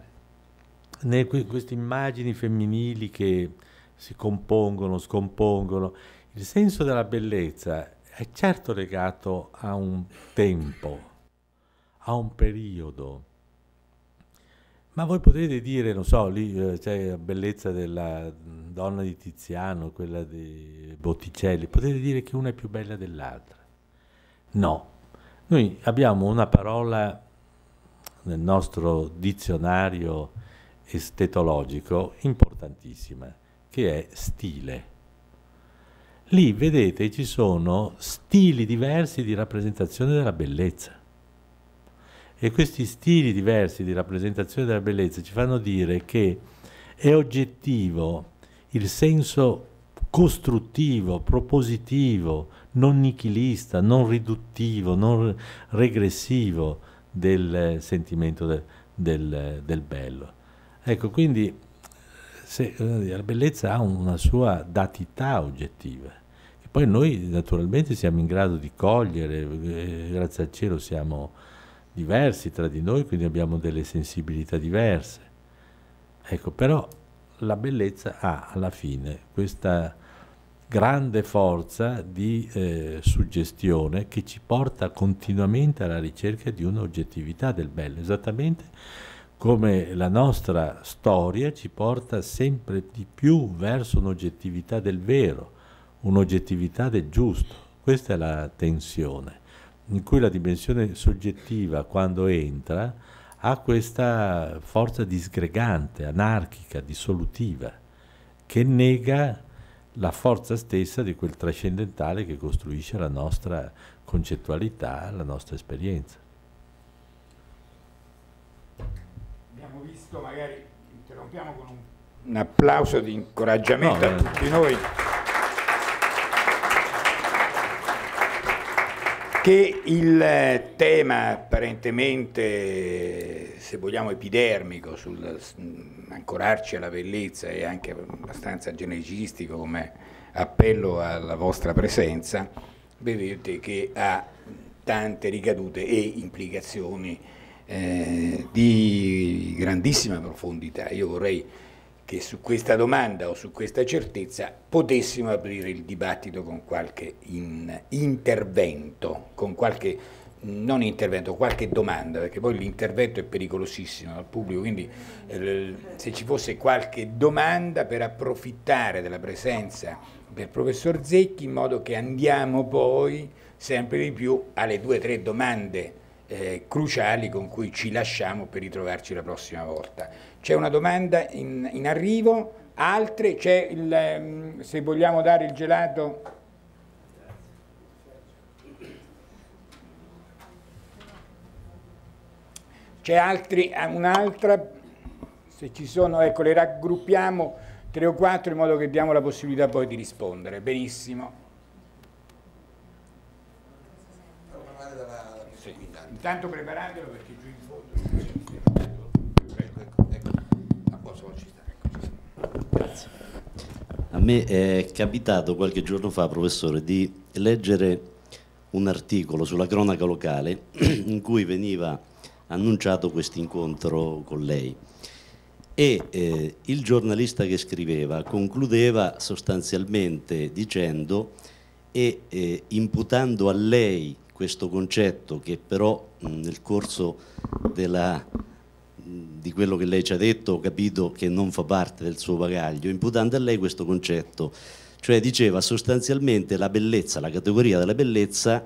nel, queste immagini femminili che si compongono, scompongono, il senso della bellezza è certo legato a un tempo, a un periodo ma voi potete dire, non so, lì eh, c'è la bellezza della mm, donna di Tiziano, quella di Botticelli, potete dire che una è più bella dell'altra. No, noi abbiamo una parola nel nostro dizionario estetologico importantissima, che è stile. Lì vedete ci sono stili diversi di rappresentazione della bellezza. E questi stili diversi di rappresentazione della bellezza ci fanno dire che è oggettivo il senso costruttivo, propositivo, non nichilista, non riduttivo, non regressivo del sentimento de, del, del, bello. Ecco, quindi se, eh, la bellezza ha una sua datità oggettiva. E poi noi naturalmente siamo in grado di cogliere, eh, grazie al cielo siamo diversi tra di noi, quindi abbiamo delle sensibilità diverse. Ecco, però la bellezza ha alla fine questa grande forza di eh, suggestione che ci porta continuamente alla ricerca di un'oggettività del bello, esattamente come la nostra storia ci porta sempre di più verso un'oggettività del vero, un'oggettività del giusto. Questa è la tensione in cui la dimensione soggettiva quando entra ha questa forza disgregante, anarchica, dissolutiva, che nega la forza stessa di quel trascendentale che costruisce la nostra concettualità, la nostra esperienza. Abbiamo visto, magari interrompiamo con un, un applauso di incoraggiamento no, a tutti noi. che il eh, tema apparentemente, se vogliamo, epidermico, sul ancorarci alla bellezza e anche abbastanza genericistico come appello alla vostra presenza, vedete che ha tante ricadute e implicazioni eh, di grandissima profondità. Io vorrei che su questa domanda o su questa certezza potessimo aprire il dibattito con qualche in, intervento, con qualche non intervento, qualche domanda, perché poi l'intervento è pericolosissimo al pubblico, quindi eh, se ci fosse qualche domanda per approfittare della presenza del professor Zecchi in modo che andiamo poi sempre di più alle due o tre domande eh, cruciali con cui ci lasciamo per ritrovarci la prossima volta c'è una domanda in, in arrivo, altre, c'è il, ehm, se vogliamo dare il gelato... C'è altri, eh, un'altra, se ci sono, ecco, le raggruppiamo tre o quattro in modo che diamo la possibilità poi di rispondere. Benissimo. Sì. Intanto preparatelo perché... Grazie. A me è capitato qualche giorno fa, professore, di leggere un articolo sulla cronaca locale <clears throat> in cui veniva annunciato questo incontro con lei e eh, il giornalista che scriveva concludeva sostanzialmente dicendo e eh, imputando a lei questo concetto che però mh, nel corso della di quello che lei ci ha detto ho capito che non fa parte del suo bagaglio, imputando a lei questo concetto, cioè diceva sostanzialmente la bellezza, la categoria della bellezza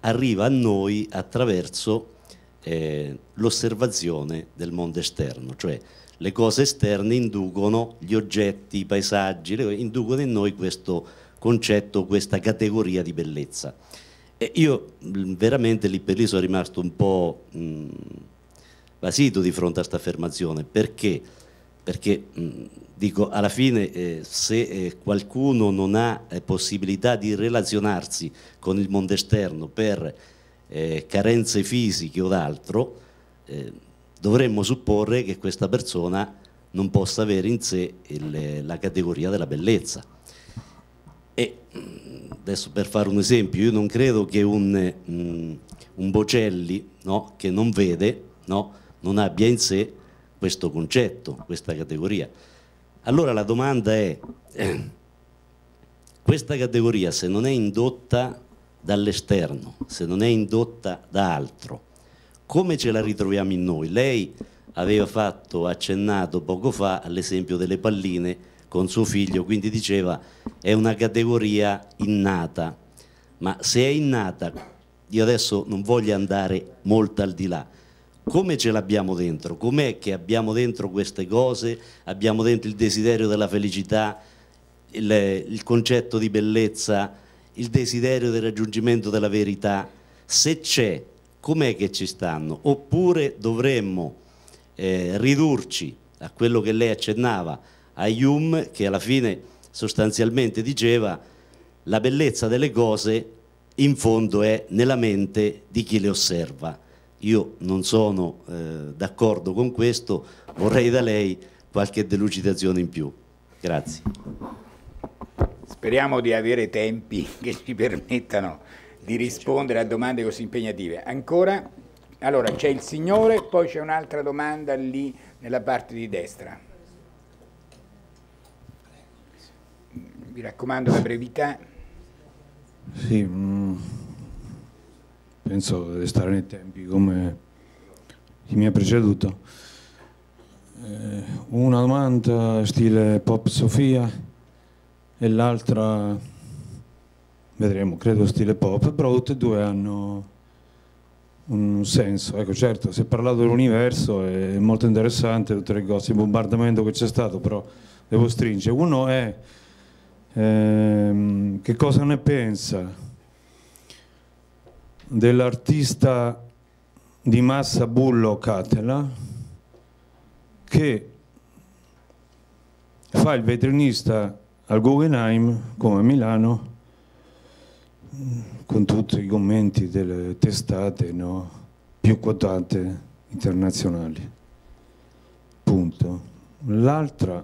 arriva a noi attraverso eh, l'osservazione del mondo esterno, cioè le cose esterne inducono gli oggetti, i paesaggi, inducono in noi questo concetto, questa categoria di bellezza. E io veramente lì per lì sono rimasto un po'... Mh, basito di fronte a questa affermazione, perché? Perché mh, dico, alla fine eh, se eh, qualcuno non ha eh, possibilità di relazionarsi con il mondo esterno per eh, carenze fisiche o d'altro, eh, dovremmo supporre che questa persona non possa avere in sé il, eh, la categoria della bellezza. E adesso per fare un esempio, io non credo che un, un Bocelli no, che non vede no, non abbia in sé questo concetto, questa categoria. Allora la domanda è, eh, <clears throat> questa categoria se non è indotta dall'esterno, se non è indotta da altro, come ce la ritroviamo in noi? Lei aveva fatto, accennato poco fa all'esempio delle palline con suo figlio, quindi diceva è una categoria innata, ma se è innata, io adesso non voglio andare molto al di là, come ce l'abbiamo dentro, com'è che abbiamo dentro queste cose, abbiamo dentro il desiderio della felicità, il, il concetto di bellezza, il desiderio del raggiungimento della verità, se c'è, com'è che ci stanno? Oppure dovremmo eh, ridurci a quello che lei accennava, a Hume che alla fine sostanzialmente diceva la bellezza delle cose in fondo è nella mente di chi le osserva io non sono eh, d'accordo con questo, vorrei da lei qualche delucidazione in più. Grazie. Speriamo di avere tempi <laughs> che ci permettano di rispondere a domande così impegnative. Ancora? Allora, c'è il signore, poi c'è un'altra domanda lì nella parte di destra. Mi raccomando la brevità. Sì, mm penso di stare nei tempi come chi mi ha preceduto. Eh, una domanda stile Pop Sofia e l'altra, vedremo, credo stile Pop, però tutte e due hanno un senso. Ecco, certo, si è parlato dell'universo, è molto interessante tutte le cose, il bombardamento che c'è stato, però devo stringere. Uno è ehm, che cosa ne pensa dell'artista di massa Bullo Catela che fa il vetrinista al Guggenheim come a Milano con tutti i commenti delle testate no? più quotate internazionali. Punto. L'altra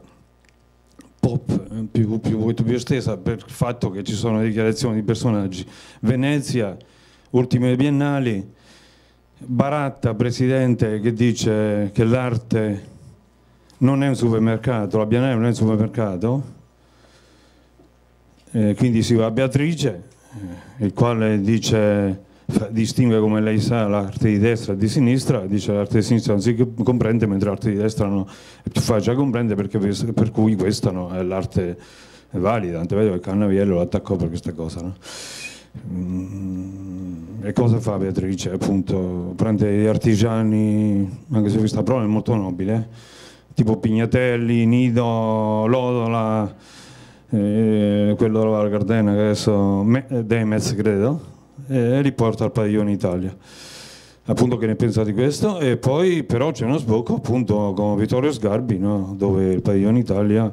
pop più, più, più estesa per il fatto che ci sono dichiarazioni di personaggi. Venezia ultime biennali, Baratta, presidente, che dice che l'arte non è un supermercato, la biennale non è un supermercato, eh, quindi si va a Beatrice, eh, il quale dice, fa, distingue come lei sa l'arte di destra e di sinistra, dice l'arte di sinistra non si comprende, mentre l'arte di destra no, è più facile da comprendere, per, per, cui questa no, è l'arte valida, tant'è vero che Cannaviello l'attaccò per questa cosa. No? E cosa fa Beatrice? Appunto, prende gli artigiani, anche se questa prova è molto nobile, tipo Pignatelli, Nido, Lodola, eh, quello della Val Gardena che adesso me, Demez credo, e li porta al padiglione Italia. Appunto che ne pensa di questo e poi però c'è uno sbocco appunto con Vittorio Sgarbi no? dove il padiglione Italia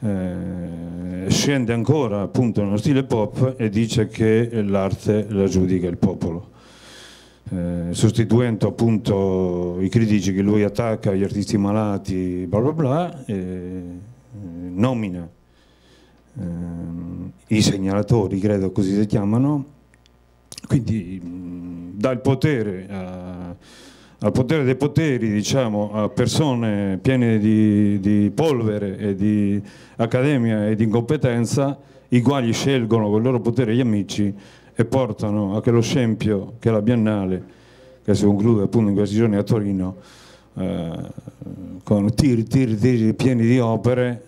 eh, scende ancora appunto nello stile pop e dice che l'arte la giudica il popolo. Eh, sostituendo appunto i critici che lui attacca, gli artisti malati, bla bla bla, eh, nomina eh, i segnalatori, credo così si chiamano, quindi mh, mm, dà il potere a, al potere dei poteri, diciamo, a persone piene di, di polvere e di accademia e di incompetenza, i quali scelgono con il loro potere gli amici e portano a che lo scempio che la Biennale, che si conclude appunto in questi giorni a Torino, eh, con tiri, tiri, tiri pieni di opere,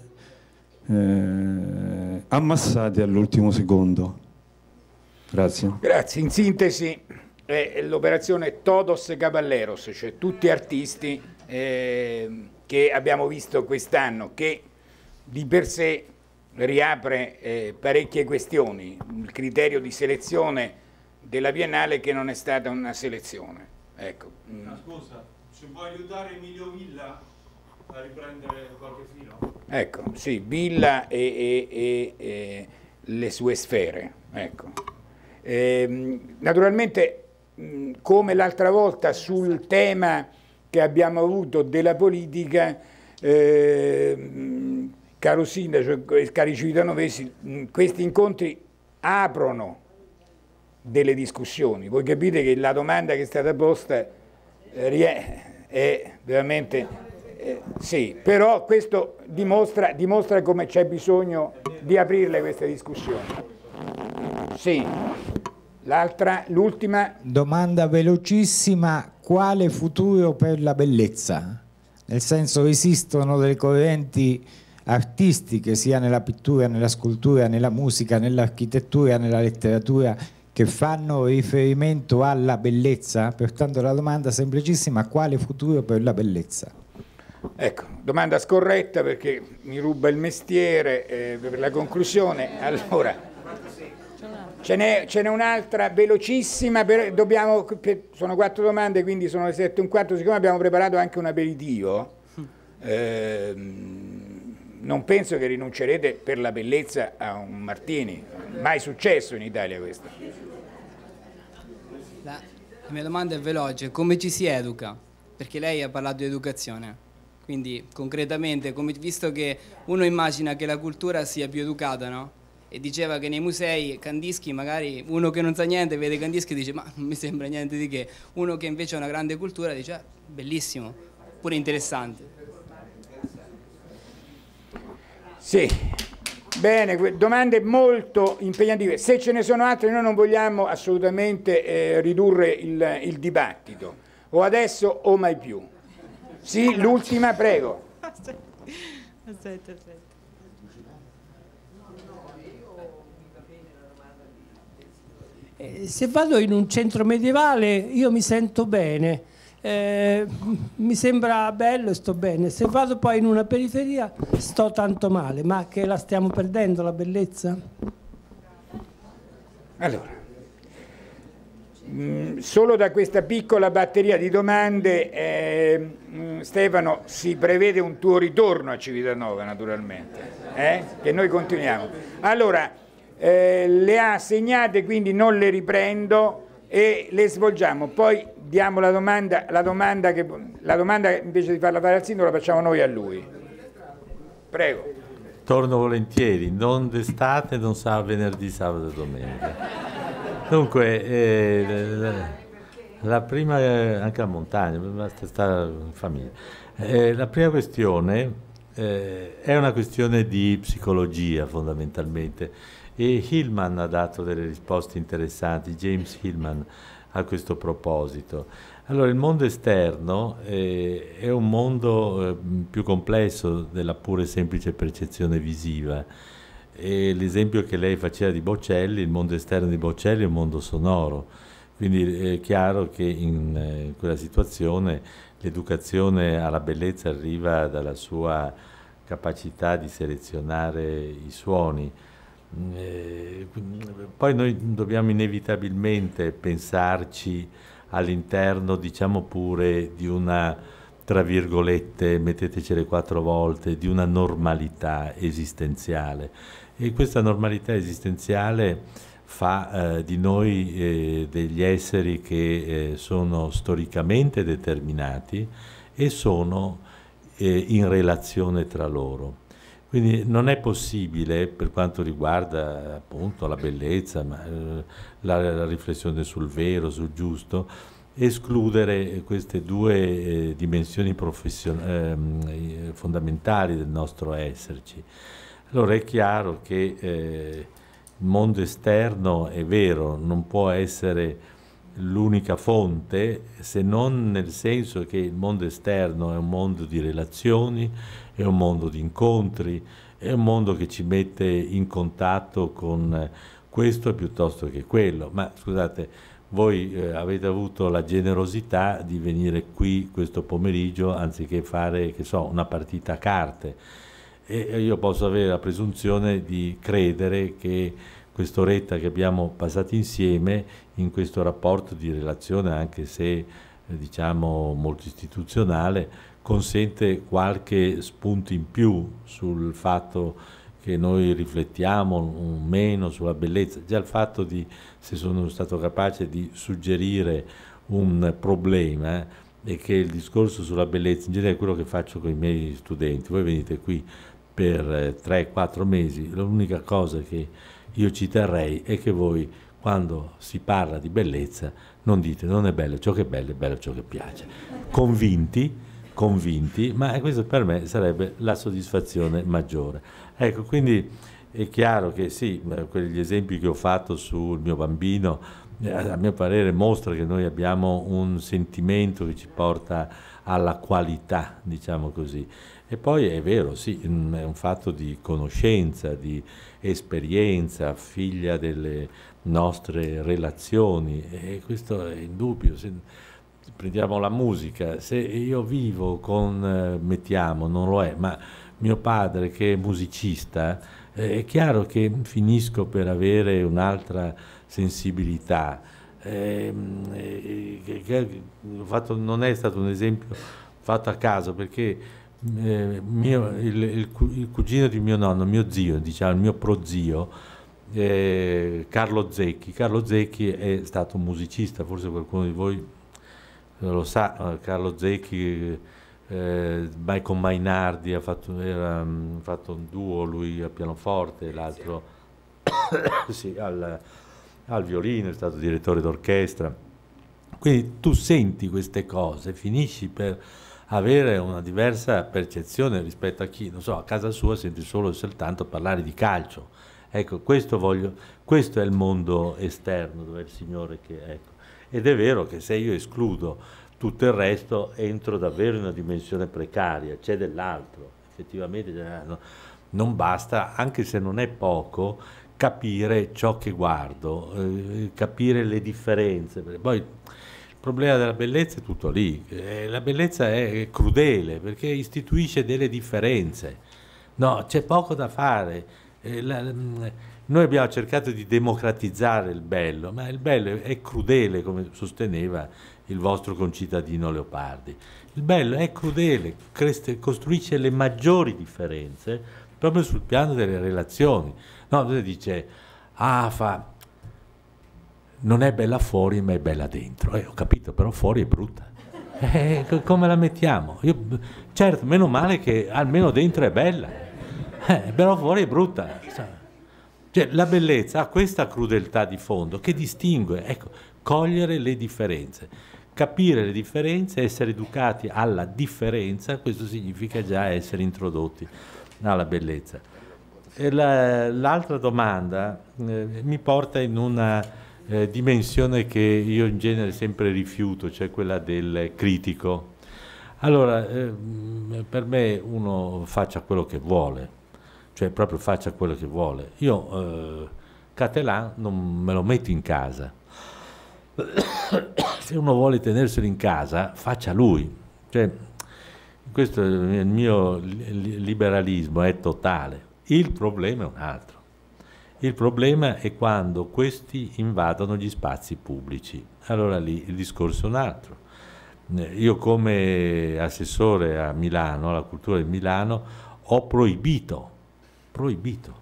eh, ammassate all'ultimo secondo. Grazie. Grazie, in sintesi è l'operazione Todos Caballeros, cioè tutti artisti eh, che abbiamo visto quest'anno, che di per sé riapre eh, parecchie questioni, il criterio di selezione della Biennale che non è stata una selezione. Ecco. No, mm. scusa, ci può aiutare Emilio Villa a riprendere qualche filo? Ecco, sì, Villa e, e, e, e le sue sfere. Ecco. Ehm, naturalmente come l'altra volta sul esatto. tema che abbiamo avuto della politica, eh, caro Sindaco e cari Civitanovesi, questi incontri aprono delle discussioni. Voi capite che la domanda che è stata posta eh, è veramente... Eh, sì, però questo dimostra, dimostra come c'è bisogno di aprirle queste discussioni. Sì. L'altra, l'ultima. Domanda velocissima, quale futuro per la bellezza? Nel senso esistono delle correnti artistiche sia nella pittura, nella scultura, nella musica, nell'architettura, nella letteratura che fanno riferimento alla bellezza? Pertanto la domanda semplicissima, quale futuro per la bellezza? Ecco, domanda scorretta perché mi ruba il mestiere eh, per la conclusione. Allora, Ce n'è, un'altra velocissima, per, dobbiamo, sono quattro domande, quindi sono le sette e un quarto, siccome abbiamo preparato anche un aperitivo, eh, non penso che rinuncerete per la bellezza a un Martini, mai successo in Italia questo. La, la mia domanda è veloce, come ci si educa? Perché lei ha parlato di educazione. Quindi concretamente, come, visto che uno immagina che la cultura sia più educata, no? e diceva che nei musei Kandinsky magari uno che non sa niente vede Kandinsky e dice ma non mi sembra niente di che, uno che invece ha una grande cultura dice ah, bellissimo, pure interessante. Sì, bene, domande molto impegnative. Se ce ne sono altre noi non vogliamo assolutamente eh, ridurre il, il dibattito, o adesso o mai più. Sì, l'ultima, prego. <laughs> Aspetta, aspetta. aspetta. Eh, se vado in un centro medievale io mi sento bene, eh, mi sembra bello e sto bene. Se vado poi in una periferia sto tanto male, ma che la stiamo perdendo la bellezza? Allora, mm, solo da questa piccola batteria di domande, eh, mm, Stefano, si prevede un tuo ritorno a Civitanova naturalmente, eh? che noi continuiamo. Allora, eh, le ha assegnate quindi non le riprendo e le svolgiamo. Poi diamo la domanda, la domanda, che, la domanda invece di farla fare al sindaco la facciamo noi a lui. Prego. Torno volentieri, non d'estate, non sa venerdì, sabato e domenica. Dunque, eh, la, eh, la, prima, anche a montagna, basta stare in famiglia. Eh, la prima questione eh, è una questione di psicologia fondamentalmente e Hillman ha dato delle risposte interessanti, James Hillman a questo proposito. Allora il mondo esterno eh, è un mondo eh, più complesso della pure semplice percezione visiva e l'esempio che lei faceva di Boccelli, il mondo esterno di Boccelli è un mondo sonoro, quindi eh, è chiaro che in eh, quella situazione l'educazione alla bellezza arriva dalla sua capacità di selezionare i suoni. Eh, poi noi dobbiamo inevitabilmente pensarci all'interno, diciamo pure, di una, tra virgolette, mettetecele quattro volte, di una normalità esistenziale. E questa normalità esistenziale fa eh, di noi eh, degli esseri che eh, sono storicamente determinati e sono eh, in relazione tra loro. Quindi non è possibile, per quanto riguarda appunto la bellezza, ma, eh, la, la, riflessione sul vero, sul giusto, escludere queste due eh, dimensioni ehm, eh, fondamentali del nostro esserci. Allora è chiaro che eh, il mondo esterno è vero, non può essere l'unica fonte, se non nel senso che il mondo esterno è un mondo di relazioni, è un mondo di incontri, è un mondo che ci mette in contatto con questo piuttosto che quello. Ma scusate, voi eh, avete avuto la generosità di venire qui questo pomeriggio anziché fare, che so, una partita a carte. E eh, io posso avere la presunzione di credere che quest'oretta che abbiamo passato insieme in questo rapporto di relazione, anche se eh, diciamo molto istituzionale, consente qualche spunto in più sul fatto che noi riflettiamo meno sulla bellezza, già il fatto di se sono stato capace di suggerire un problema eh, e che il discorso sulla bellezza in genere è quello che faccio con i miei studenti, voi venite qui per 3-4 eh, mesi, l'unica cosa che io ci terrei è che voi quando si parla di bellezza non dite non è bello ciò che è bello, è bello ciò che piace. Convinti, convinti, ma questo per me sarebbe la soddisfazione maggiore. Ecco, quindi è chiaro che sì, quegli esempi che ho fatto sul mio bambino, a mio parere mostra che noi abbiamo un sentimento che ci porta alla qualità, diciamo così. E poi è vero, sì, è un fatto di conoscenza, di, esperienza, figlia delle nostre relazioni e questo è indubbio. Se, prendiamo la musica, se io vivo con, eh, mettiamo, non lo è, ma mio padre che è musicista, eh, è chiaro che finisco per avere un'altra sensibilità. Eh, eh, che, fatto, non è stato un esempio fatto a caso perché eh, mio, il, il, cugino di mio nonno, mio zio, diciamo, il mio prozio, eh, Carlo Zecchi. Carlo Zecchi è stato un musicista, forse qualcuno di voi lo sa, Carlo Zecchi eh, con Mainardi ha fatto, era, um, fatto, un duo, lui al pianoforte, l'altro <coughs> sì, al, al violino, è stato direttore d'orchestra. Quindi tu senti queste cose, finisci per avere una diversa percezione rispetto a chi, non so, a casa sua senti solo e soltanto parlare di calcio. Ecco, questo, voglio, questo è il mondo esterno dove il Signore che... Ecco. Ed è vero che se io escludo tutto il resto entro davvero in una dimensione precaria, c'è dell'altro, effettivamente cioè, non basta, anche se non è poco, capire ciò che guardo, eh, capire le differenze. Poi il problema della bellezza è tutto lì. Eh, la bellezza è crudele perché istituisce delle differenze. No, c'è poco da fare. Eh, mm, noi abbiamo cercato di democratizzare il bello, ma il bello è crudele, come sosteneva il vostro concittadino Leopardi. Il bello è crudele, costruisce le maggiori differenze proprio sul piano delle relazioni. No, dice, ah, fa, non è bella fuori ma è bella dentro. Eh, ho capito, però fuori è brutta. Eh, come la mettiamo? Io, certo, meno male che almeno dentro è bella, eh, però fuori è brutta. Cioè, la bellezza ha questa crudeltà di fondo che distingue, ecco, cogliere le differenze, capire le differenze, essere educati alla differenza, questo significa già essere introdotti alla bellezza. La, l'altra domanda eh, mi porta in una eh, dimensione che io in genere sempre rifiuto, cioè quella del critico. Allora, eh, per me uno faccia quello che vuole, cioè proprio faccia quello che vuole. Io eh, Catelan non me lo metto in casa. <coughs> Se uno vuole tenerselo in casa, faccia lui. Cioè, questo è il mio liberalismo, è totale. Il problema è un altro il problema è quando questi invadono gli spazi pubblici. Allora lì il discorso è un altro. Eh, io come assessore a Milano, alla cultura di Milano, ho proibito, proibito,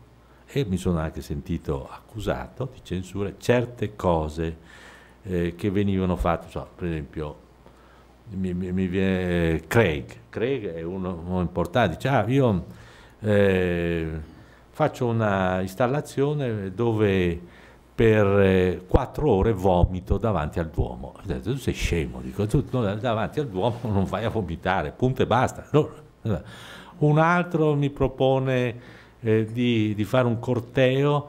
e mi sono anche sentito accusato di censura certe cose eh, che venivano fatte, so, per esempio mi, mi, mi viene Craig, Craig è uno, uno importante, dice ah io... Eh, faccio una installazione dove per eh, quattro ore vomito davanti al Duomo. tu sei scemo, dico, tu davanti al Duomo non vai a vomitare, punto e basta. Un altro mi propone eh, di, di, fare un corteo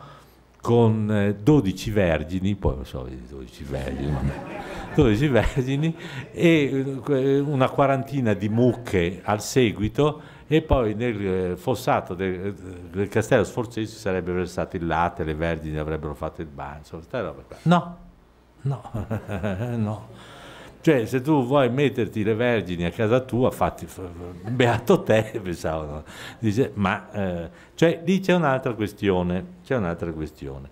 con 12 eh, vergini, poi non so, 12 vergini, 12 vergini e eh, una quarantina di mucche al seguito e poi nel eh, fossato del, eh, del castello Sforzesi sarebbe versato il latte, le vergini avrebbero fatto il bagno, No, no, <laughs> no. Cioè, se tu vuoi metterti le vergini a casa tua, fatti beato te, <laughs> pensavano. Dice, ma eh, cioè, lì c'è un'altra questione, c'è un'altra questione.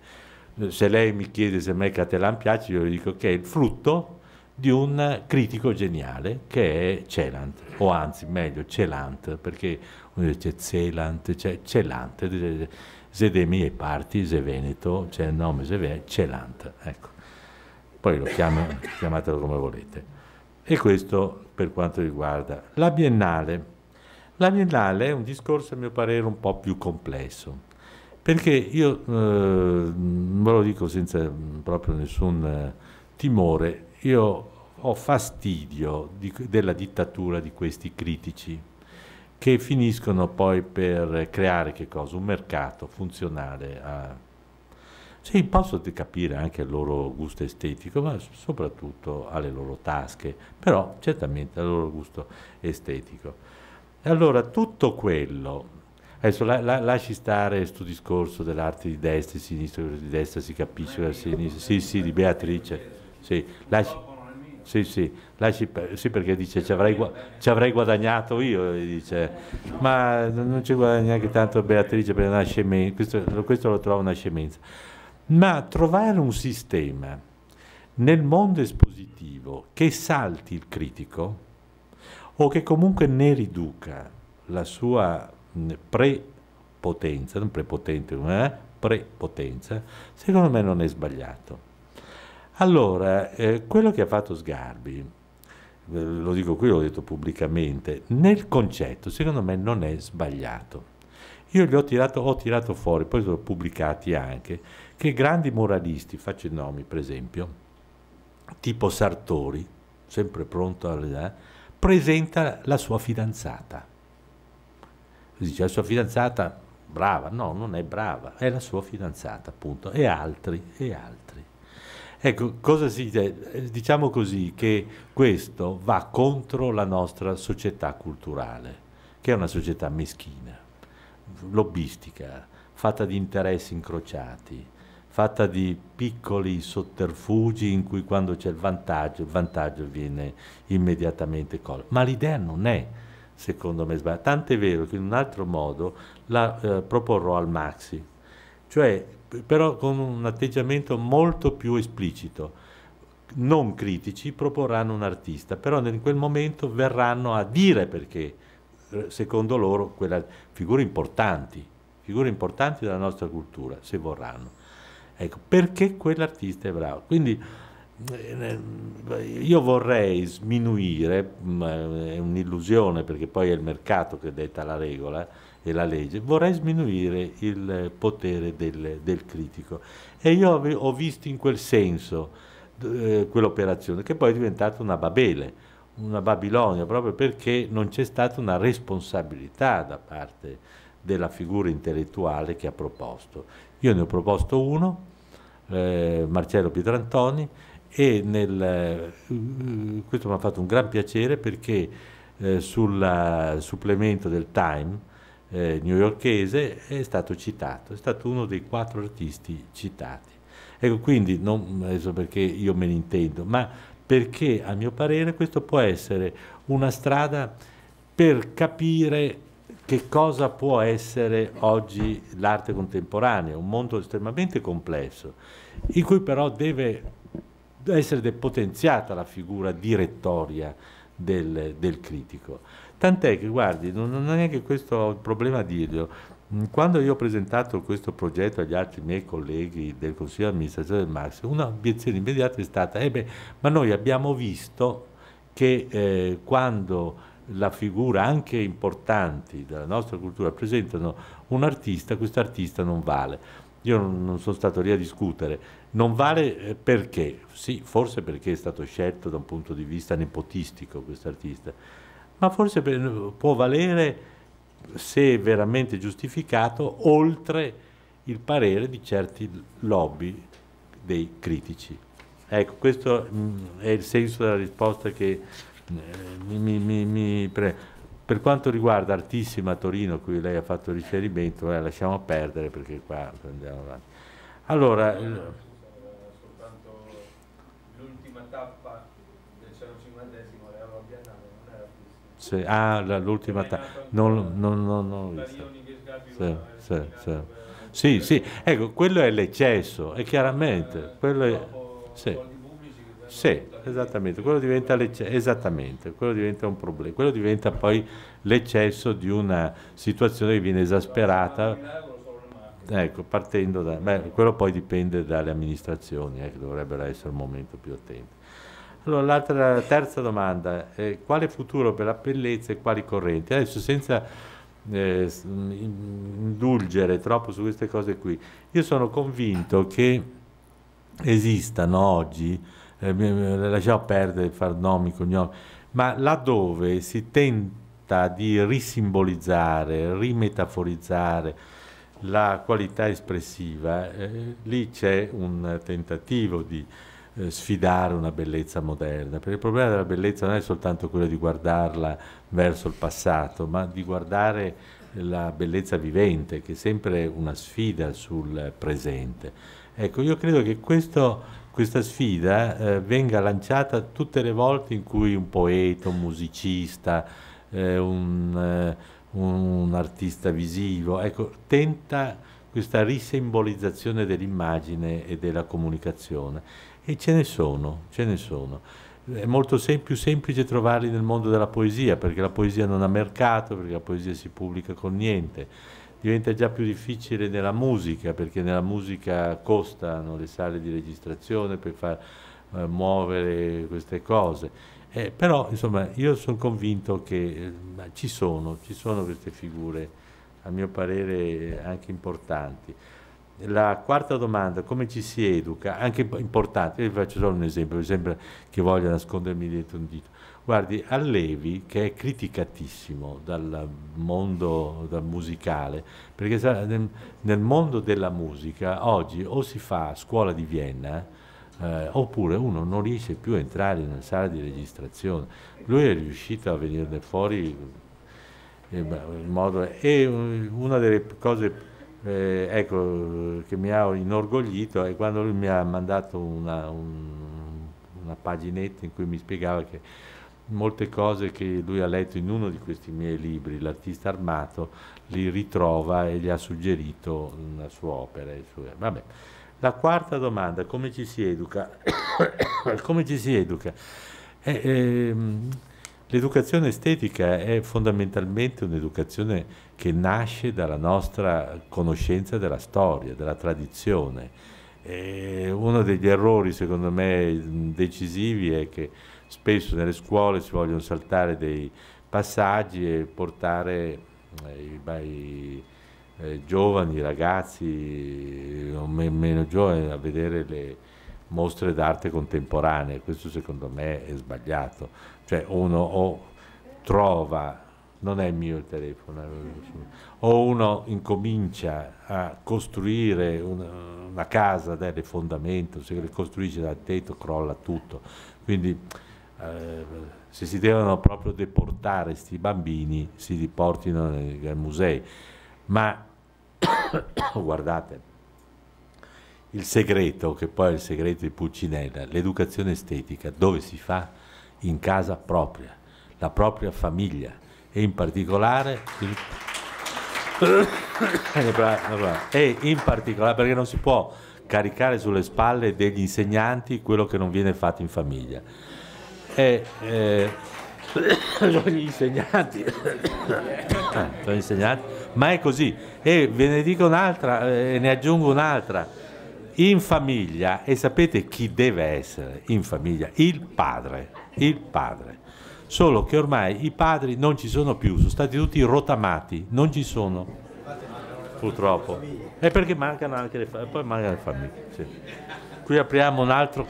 Se lei mi chiede se a me Catelan piace, io le dico che è il frutto di un critico geniale che è Celant, o anzi meglio Celant, perché uno dice Celant, cioè Celant, eh, Zedemi e Parti, Se Veneto, c'è il nome se veneto, Celant, ecco. Poi lo chiamo, chiamatelo come volete. E questo per quanto riguarda la Biennale. La Biennale è un discorso a mio parere un po' più complesso, perché io eh, ve lo dico senza mm, proprio nessun eh, timore, io ho fastidio di, della dittatura di questi critici che finiscono poi per creare Un mercato funzionale a... Sì, posso capire anche il loro gusto estetico, ma soprattutto alle loro tasche, però certamente al loro gusto estetico. E allora tutto quello Adesso la, la, lasci stare questo discorso dell'arte di destra e sinistra, di destra si capisce, della sinistra, sì sì, di Beatrice sì, lasci, sì, sì, lasci, sì, perché dice ci avrei, ci avrei guadagnato io, dice, ma non ci guadagna neanche tanto Beatrice perché una scemenza, questo, questo lo trovo una scemenza. Ma trovare un sistema nel mondo espositivo che salti il critico o che comunque ne riduca la sua prepotenza, non prepotente, eh? prepotenza, secondo me non è sbagliato. Allora, eh, quello che ha fatto Sgarbi, eh, lo dico qui, l'ho detto pubblicamente, nel concetto secondo me non è sbagliato. Io gli ho tirato, ho tirato fuori, poi sono pubblicati anche, che grandi moralisti, faccio i nomi per esempio, tipo Sartori, sempre pronto a... Eh, presenta la sua fidanzata. Dice la sua fidanzata, brava, no, non è brava, è la sua fidanzata, appunto, e altri, e altri. Ecco, cosa si dice? Diciamo così che questo va contro la nostra società culturale, che è una società meschina, lobbistica, fatta di interessi incrociati, fatta di piccoli sotterfugi in cui quando c'è il vantaggio, il vantaggio viene immediatamente colto. Ma l'idea non è, secondo me, sbagliata. Tant'è vero che in un altro modo la eh, proporrò al Maxi, cioè però con un atteggiamento molto più esplicito. Non critici proporranno un artista, però in quel momento verranno a dire perché, eh, secondo loro, quella, figure importanti, figure importanti della nostra cultura, se vorranno. Ecco, perché quell'artista è bravo. Quindi eh, eh, io vorrei sminuire, è un'illusione perché poi è il mercato che detta la regola, e la legge, vorrei sminuire il potere del, del critico. E io ho visto in quel senso eh, quell'operazione, che poi è diventata una Babele, una Babilonia, proprio perché non c'è stata una responsabilità da parte della figura intellettuale che ha proposto. Io ne ho proposto uno, eh, Marcello Pietrantoni, e nel, eh, questo mi ha fatto un gran piacere perché eh, sul supplemento del Time eh, newyorchese è stato citato, è stato uno dei quattro artisti citati. Ecco, quindi non adesso perché io me ne intendo, ma perché a mio parere questo può essere una strada per capire che cosa può essere oggi l'arte contemporanea, un mondo estremamente complesso, in cui però deve essere depotenziata la figura direttoria del, del critico. Tant'è che, guardi, non, non è neanche questo il problema a dirlo. Mm, quando io ho presentato questo progetto agli altri miei colleghi del Consiglio di amministrazione del Max, una obiezione immediata è stata, eh beh, ma noi abbiamo visto che eh, quando la figura anche importanti della nostra cultura presentano un artista, questo artista non vale. Io non sono stato lì a discutere, non vale eh, perché, sì, forse perché è stato scelto da un punto di vista nepotistico questo artista, ma forse può valere, se veramente giustificato, oltre il parere di certi lobby dei critici. Ecco, questo mm, è il senso della risposta che eh, mi, mi, mi pre... Per quanto riguarda Artissima Torino, a cui lei ha fatto riferimento, eh, lasciamo perdere perché qua andiamo avanti. Allora, Sì. Ah, l'ultima... Ta- non, l'ho vista. Sì, sì, sì. sì, sì. Ecco, quello è l'eccesso, è chiaramente... Quello è... Sì. Sì, esattamente, quello diventa, esattamente, quello diventa un problema, quello diventa poi l'eccesso di una situazione che viene esasperata, ecco, partendo da... Beh, quello poi dipende dalle amministrazioni, eh, che dovrebbero essere un momento più attenti. Allora, la terza domanda, eh, quale futuro per la bellezza e quali correnti? Adesso senza eh, indulgere troppo su queste cose qui, io sono convinto che esistano oggi, eh, lasciamo perdere far nomi, cognomi, ma laddove si tenta di risimbolizzare, rimetaforizzare la qualità espressiva, eh, lì c'è un tentativo di eh, sfidare una bellezza moderna, perché il problema della bellezza non è soltanto quello di guardarla verso il passato, ma di guardare la bellezza vivente, che è sempre una sfida sul presente. Ecco, io credo che questo, questa sfida eh, venga lanciata tutte le volte in cui un poeta, un musicista, eh, un, eh, un, artista visivo, ecco, tenta questa risimbolizzazione dell'immagine e della comunicazione e ce ne sono, ce ne sono. È molto sem- più semplice trovarli nel mondo della poesia, perché la poesia non ha mercato, perché la poesia si pubblica con niente. Diventa già più difficile nella musica, perché nella musica costano le sale di registrazione per far eh, muovere queste cose. Eh, però insomma io sono convinto che eh, ci, sono, ci sono queste figure a mio parere anche importanti. La quarta domanda, come ci si educa? Anche importante, vi faccio solo un esempio, sembra che voglia nascondermi dietro un dito. Guardi, Allevi, che è criticatissimo dal mondo dal musicale, perché nel mondo della musica oggi o si fa scuola di Vienna, eh, oppure uno non riesce più a entrare nella sala di registrazione. Lui è riuscito a venirne fuori eh, in modo... E eh, una delle cose eh, ecco, che mi ha inorgoglito è quando lui mi ha mandato una, un, una, paginetta in cui mi spiegava che molte cose che lui ha letto in uno di questi miei libri, L'artista armato, li ritrova e gli ha suggerito una sua opera. Sue... La quarta domanda, come ci si educa? <coughs> come ci si educa? Eh, ehm, L'educazione estetica è fondamentalmente un'educazione che nasce dalla nostra conoscenza della storia, della tradizione. E uno degli errori, secondo me, decisivi è che spesso nelle scuole si vogliono saltare dei passaggi e portare eh, i, i, i eh, giovani, i ragazzi, o meno giovani, a vedere le mostre d'arte contemporanee. Questo secondo me è sbagliato cioè uno o trova, non è il mio telefono, eh, o uno incomincia a costruire una, una casa delle fondamenta, se le costruisce dal tetto crolla tutto. Quindi eh, se si devono proprio deportare questi bambini, si riportino nei, nei musei. Ma <coughs> guardate, il segreto, che poi è il segreto di Pulcinella, l'educazione estetica, dove si fa? in casa propria, la propria famiglia e in particolare il... <coughs> Eh, e in particolare perché non si può caricare sulle spalle degli insegnanti quello che non viene fatto in famiglia. E, eh, sono <coughs> gli insegnanti, <coughs> eh, sono insegnanti, ma è così. E ve ne dico un'altra, eh, e ne aggiungo un'altra. In famiglia, e sapete chi deve essere in famiglia? Il padre il padre. Solo che ormai i padri non ci sono più, sono stati tutti rotamati, non ci sono, purtroppo. E perché mancano anche le, poi mancano le famiglie. Sì. Qui apriamo un altro,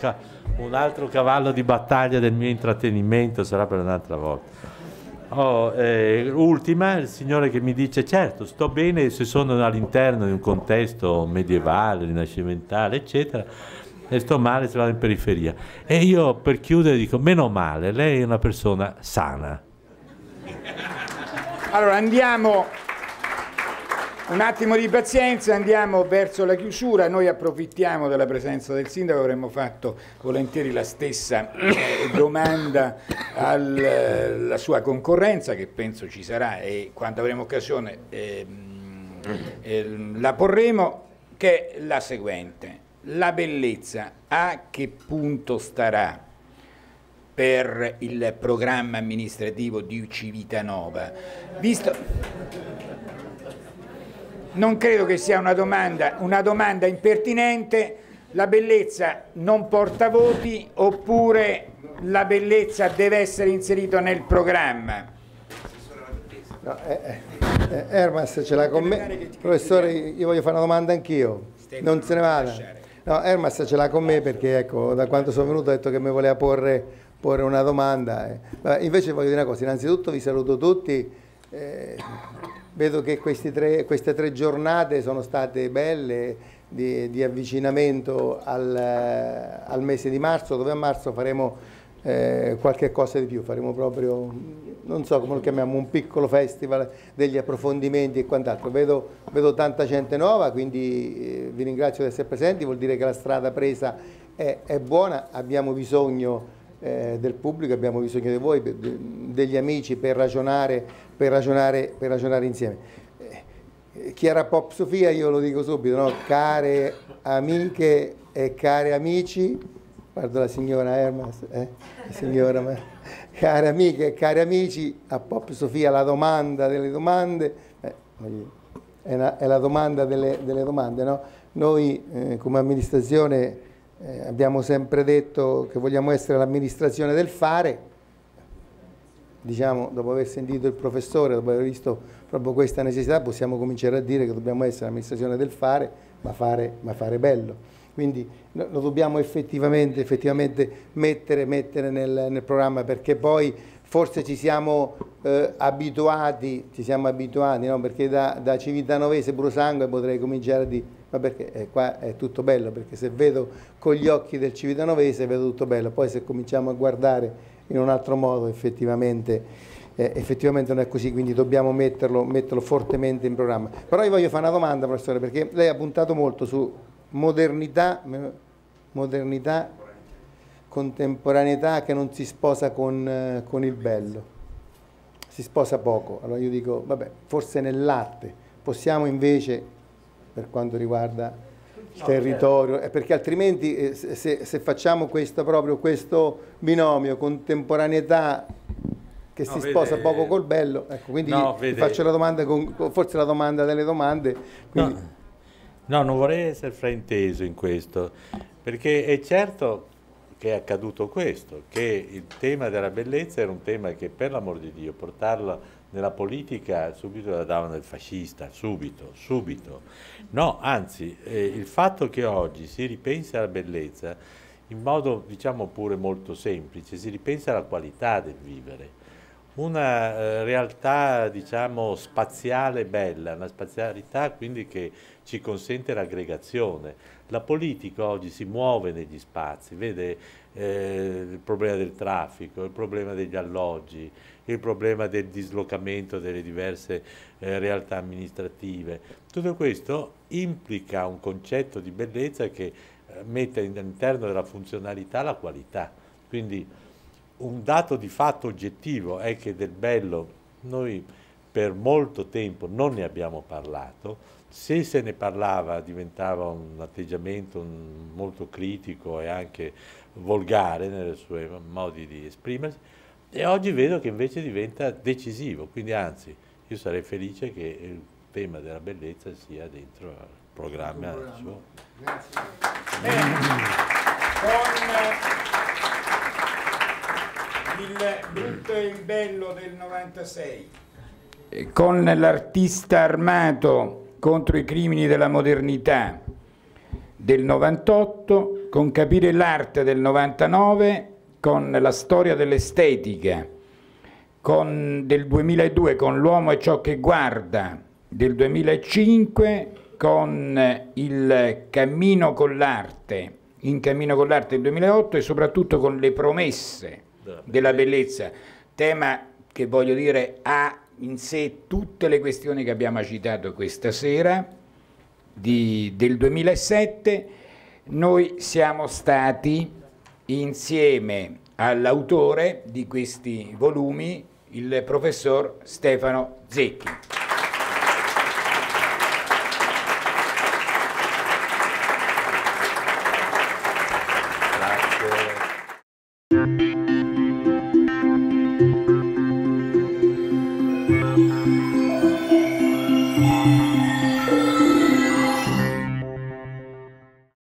un altro, cavallo di battaglia del mio intrattenimento, sarà per un'altra volta. Oh, eh, ultima, il signore che mi dice certo, sto bene se sono all'interno di un contesto medievale, rinascimentale, eccetera e sto male se vado in periferia. E io per chiudere dico, meno male, lei è una persona sana. Allora andiamo un attimo di pazienza, andiamo verso la chiusura, noi approfittiamo della presenza del sindaco, avremmo fatto volentieri la stessa eh, domanda alla eh, sua concorrenza che penso ci sarà e quando avremo occasione eh, eh, la porremo, che è la seguente la bellezza a che punto starà per il programma amministrativo di Civitanova? Visto... Non credo che sia una domanda, una domanda impertinente, la bellezza non porta voti oppure la bellezza deve essere inserita nel programma? No, eh, eh, eh Hermas ce l'ha con me. Professore, io voglio fare una domanda anch'io. Non se ne vada. No, Hermas ce l'ha con me perché ecco, da quando sono venuto ha detto che mi voleva porre, porre una domanda. Eh. Vabbè, invece voglio dire una cosa, innanzitutto vi saluto tutti. Eh, vedo che tre, queste tre giornate sono state belle di, di avvicinamento al, eh, al mese di marzo, dove a marzo faremo eh, qualche cosa di più, faremo proprio, non so come lo chiamiamo, un piccolo festival degli approfondimenti e quant'altro. Vedo, vedo, tanta gente nuova, quindi eh, vi ringrazio di essere presenti, vuol dire che la strada presa è, è buona, abbiamo bisogno eh, del pubblico, abbiamo bisogno di voi, degli amici per ragionare, per ragionare, per ragionare insieme. Eh, Chiara Pop Sofia, io lo dico subito, no? care amiche e cari amici, guardo la signora Hermes, eh? la signora, ma... care amiche e cari amici, a Pop Sofia la domanda delle domande, eh, è, una, è, la domanda delle, delle domande, no? Noi eh, come amministrazione eh, abbiamo sempre detto che vogliamo essere l'amministrazione del fare, diciamo, dopo aver sentito il professore, dopo aver visto proprio questa necessità, possiamo cominciare a dire che dobbiamo essere l'amministrazione del fare, ma fare, ma fare bello. Quindi lo dobbiamo effettivamente, effettivamente mettere, mettere nel, nel, programma perché poi forse ci siamo eh, abituati, ci siamo abituati no? perché da, da Civittanovese puro sangue potrei cominciare a dire ma perché eh, qua è tutto bello, perché se vedo con gli occhi del Civitanovese vedo tutto bello, poi se cominciamo a guardare in un altro modo effettivamente eh, effettivamente non è così, quindi dobbiamo metterlo, metterlo, fortemente in programma. Però io voglio fare una domanda, professore, perché lei ha puntato molto su modernità, modernità contemporaneità che non si sposa con, eh, con, il bello, si sposa poco. Allora io dico, vabbè, forse nell'arte possiamo invece, per quanto riguarda il territorio, certo. eh, perché altrimenti eh, se, se facciamo questo, proprio questo binomio contemporaneità che no, si vede, sposa poco col bello, ecco, quindi no, faccio la domanda, con, forse la domanda delle domande. Quindi, no. No, non vorrei essere frainteso in questo, perché è certo che è accaduto questo, che il tema della bellezza era un tema che per l'amor di Dio portarlo nella politica subito la davano del fascista, subito, subito. No, anzi, eh, il fatto che oggi si ripensa alla bellezza in modo diciamo pure molto semplice, si ripensa alla qualità del vivere una eh, realtà diciamo spaziale bella, una spazialità quindi che ci consente l'aggregazione. La politica oggi si muove negli spazi, vede eh, il problema del traffico, il problema degli alloggi, il problema del dislocamento delle diverse eh, realtà amministrative. Tutto questo implica un concetto di bellezza che eh, mette all'interno della funzionalità la qualità. Quindi, un dato di fatto oggettivo è che del bello noi per molto tempo non ne abbiamo parlato, se se ne parlava diventava un atteggiamento molto critico e anche volgare nei suoi modi di esprimersi e oggi vedo che invece diventa decisivo, quindi anzi io sarei felice che il tema della bellezza sia dentro al programma. Grazie. Eh, con il brutto e il bello del 96. Con l'artista armato contro i crimini della modernità del 98, con capire l'arte del 99, con la storia dell'estetica, con, del 2002 con l'uomo e ciò che guarda, del 2005 con il cammino con l'arte, in cammino con l'arte del 2008 e soprattutto con le promesse della bellezza. della bellezza, tema che voglio dire ha in sé tutte le questioni che abbiamo citato questa sera di, del 2007. Noi siamo stati insieme all'autore di questi volumi, il professor Stefano Zecchi.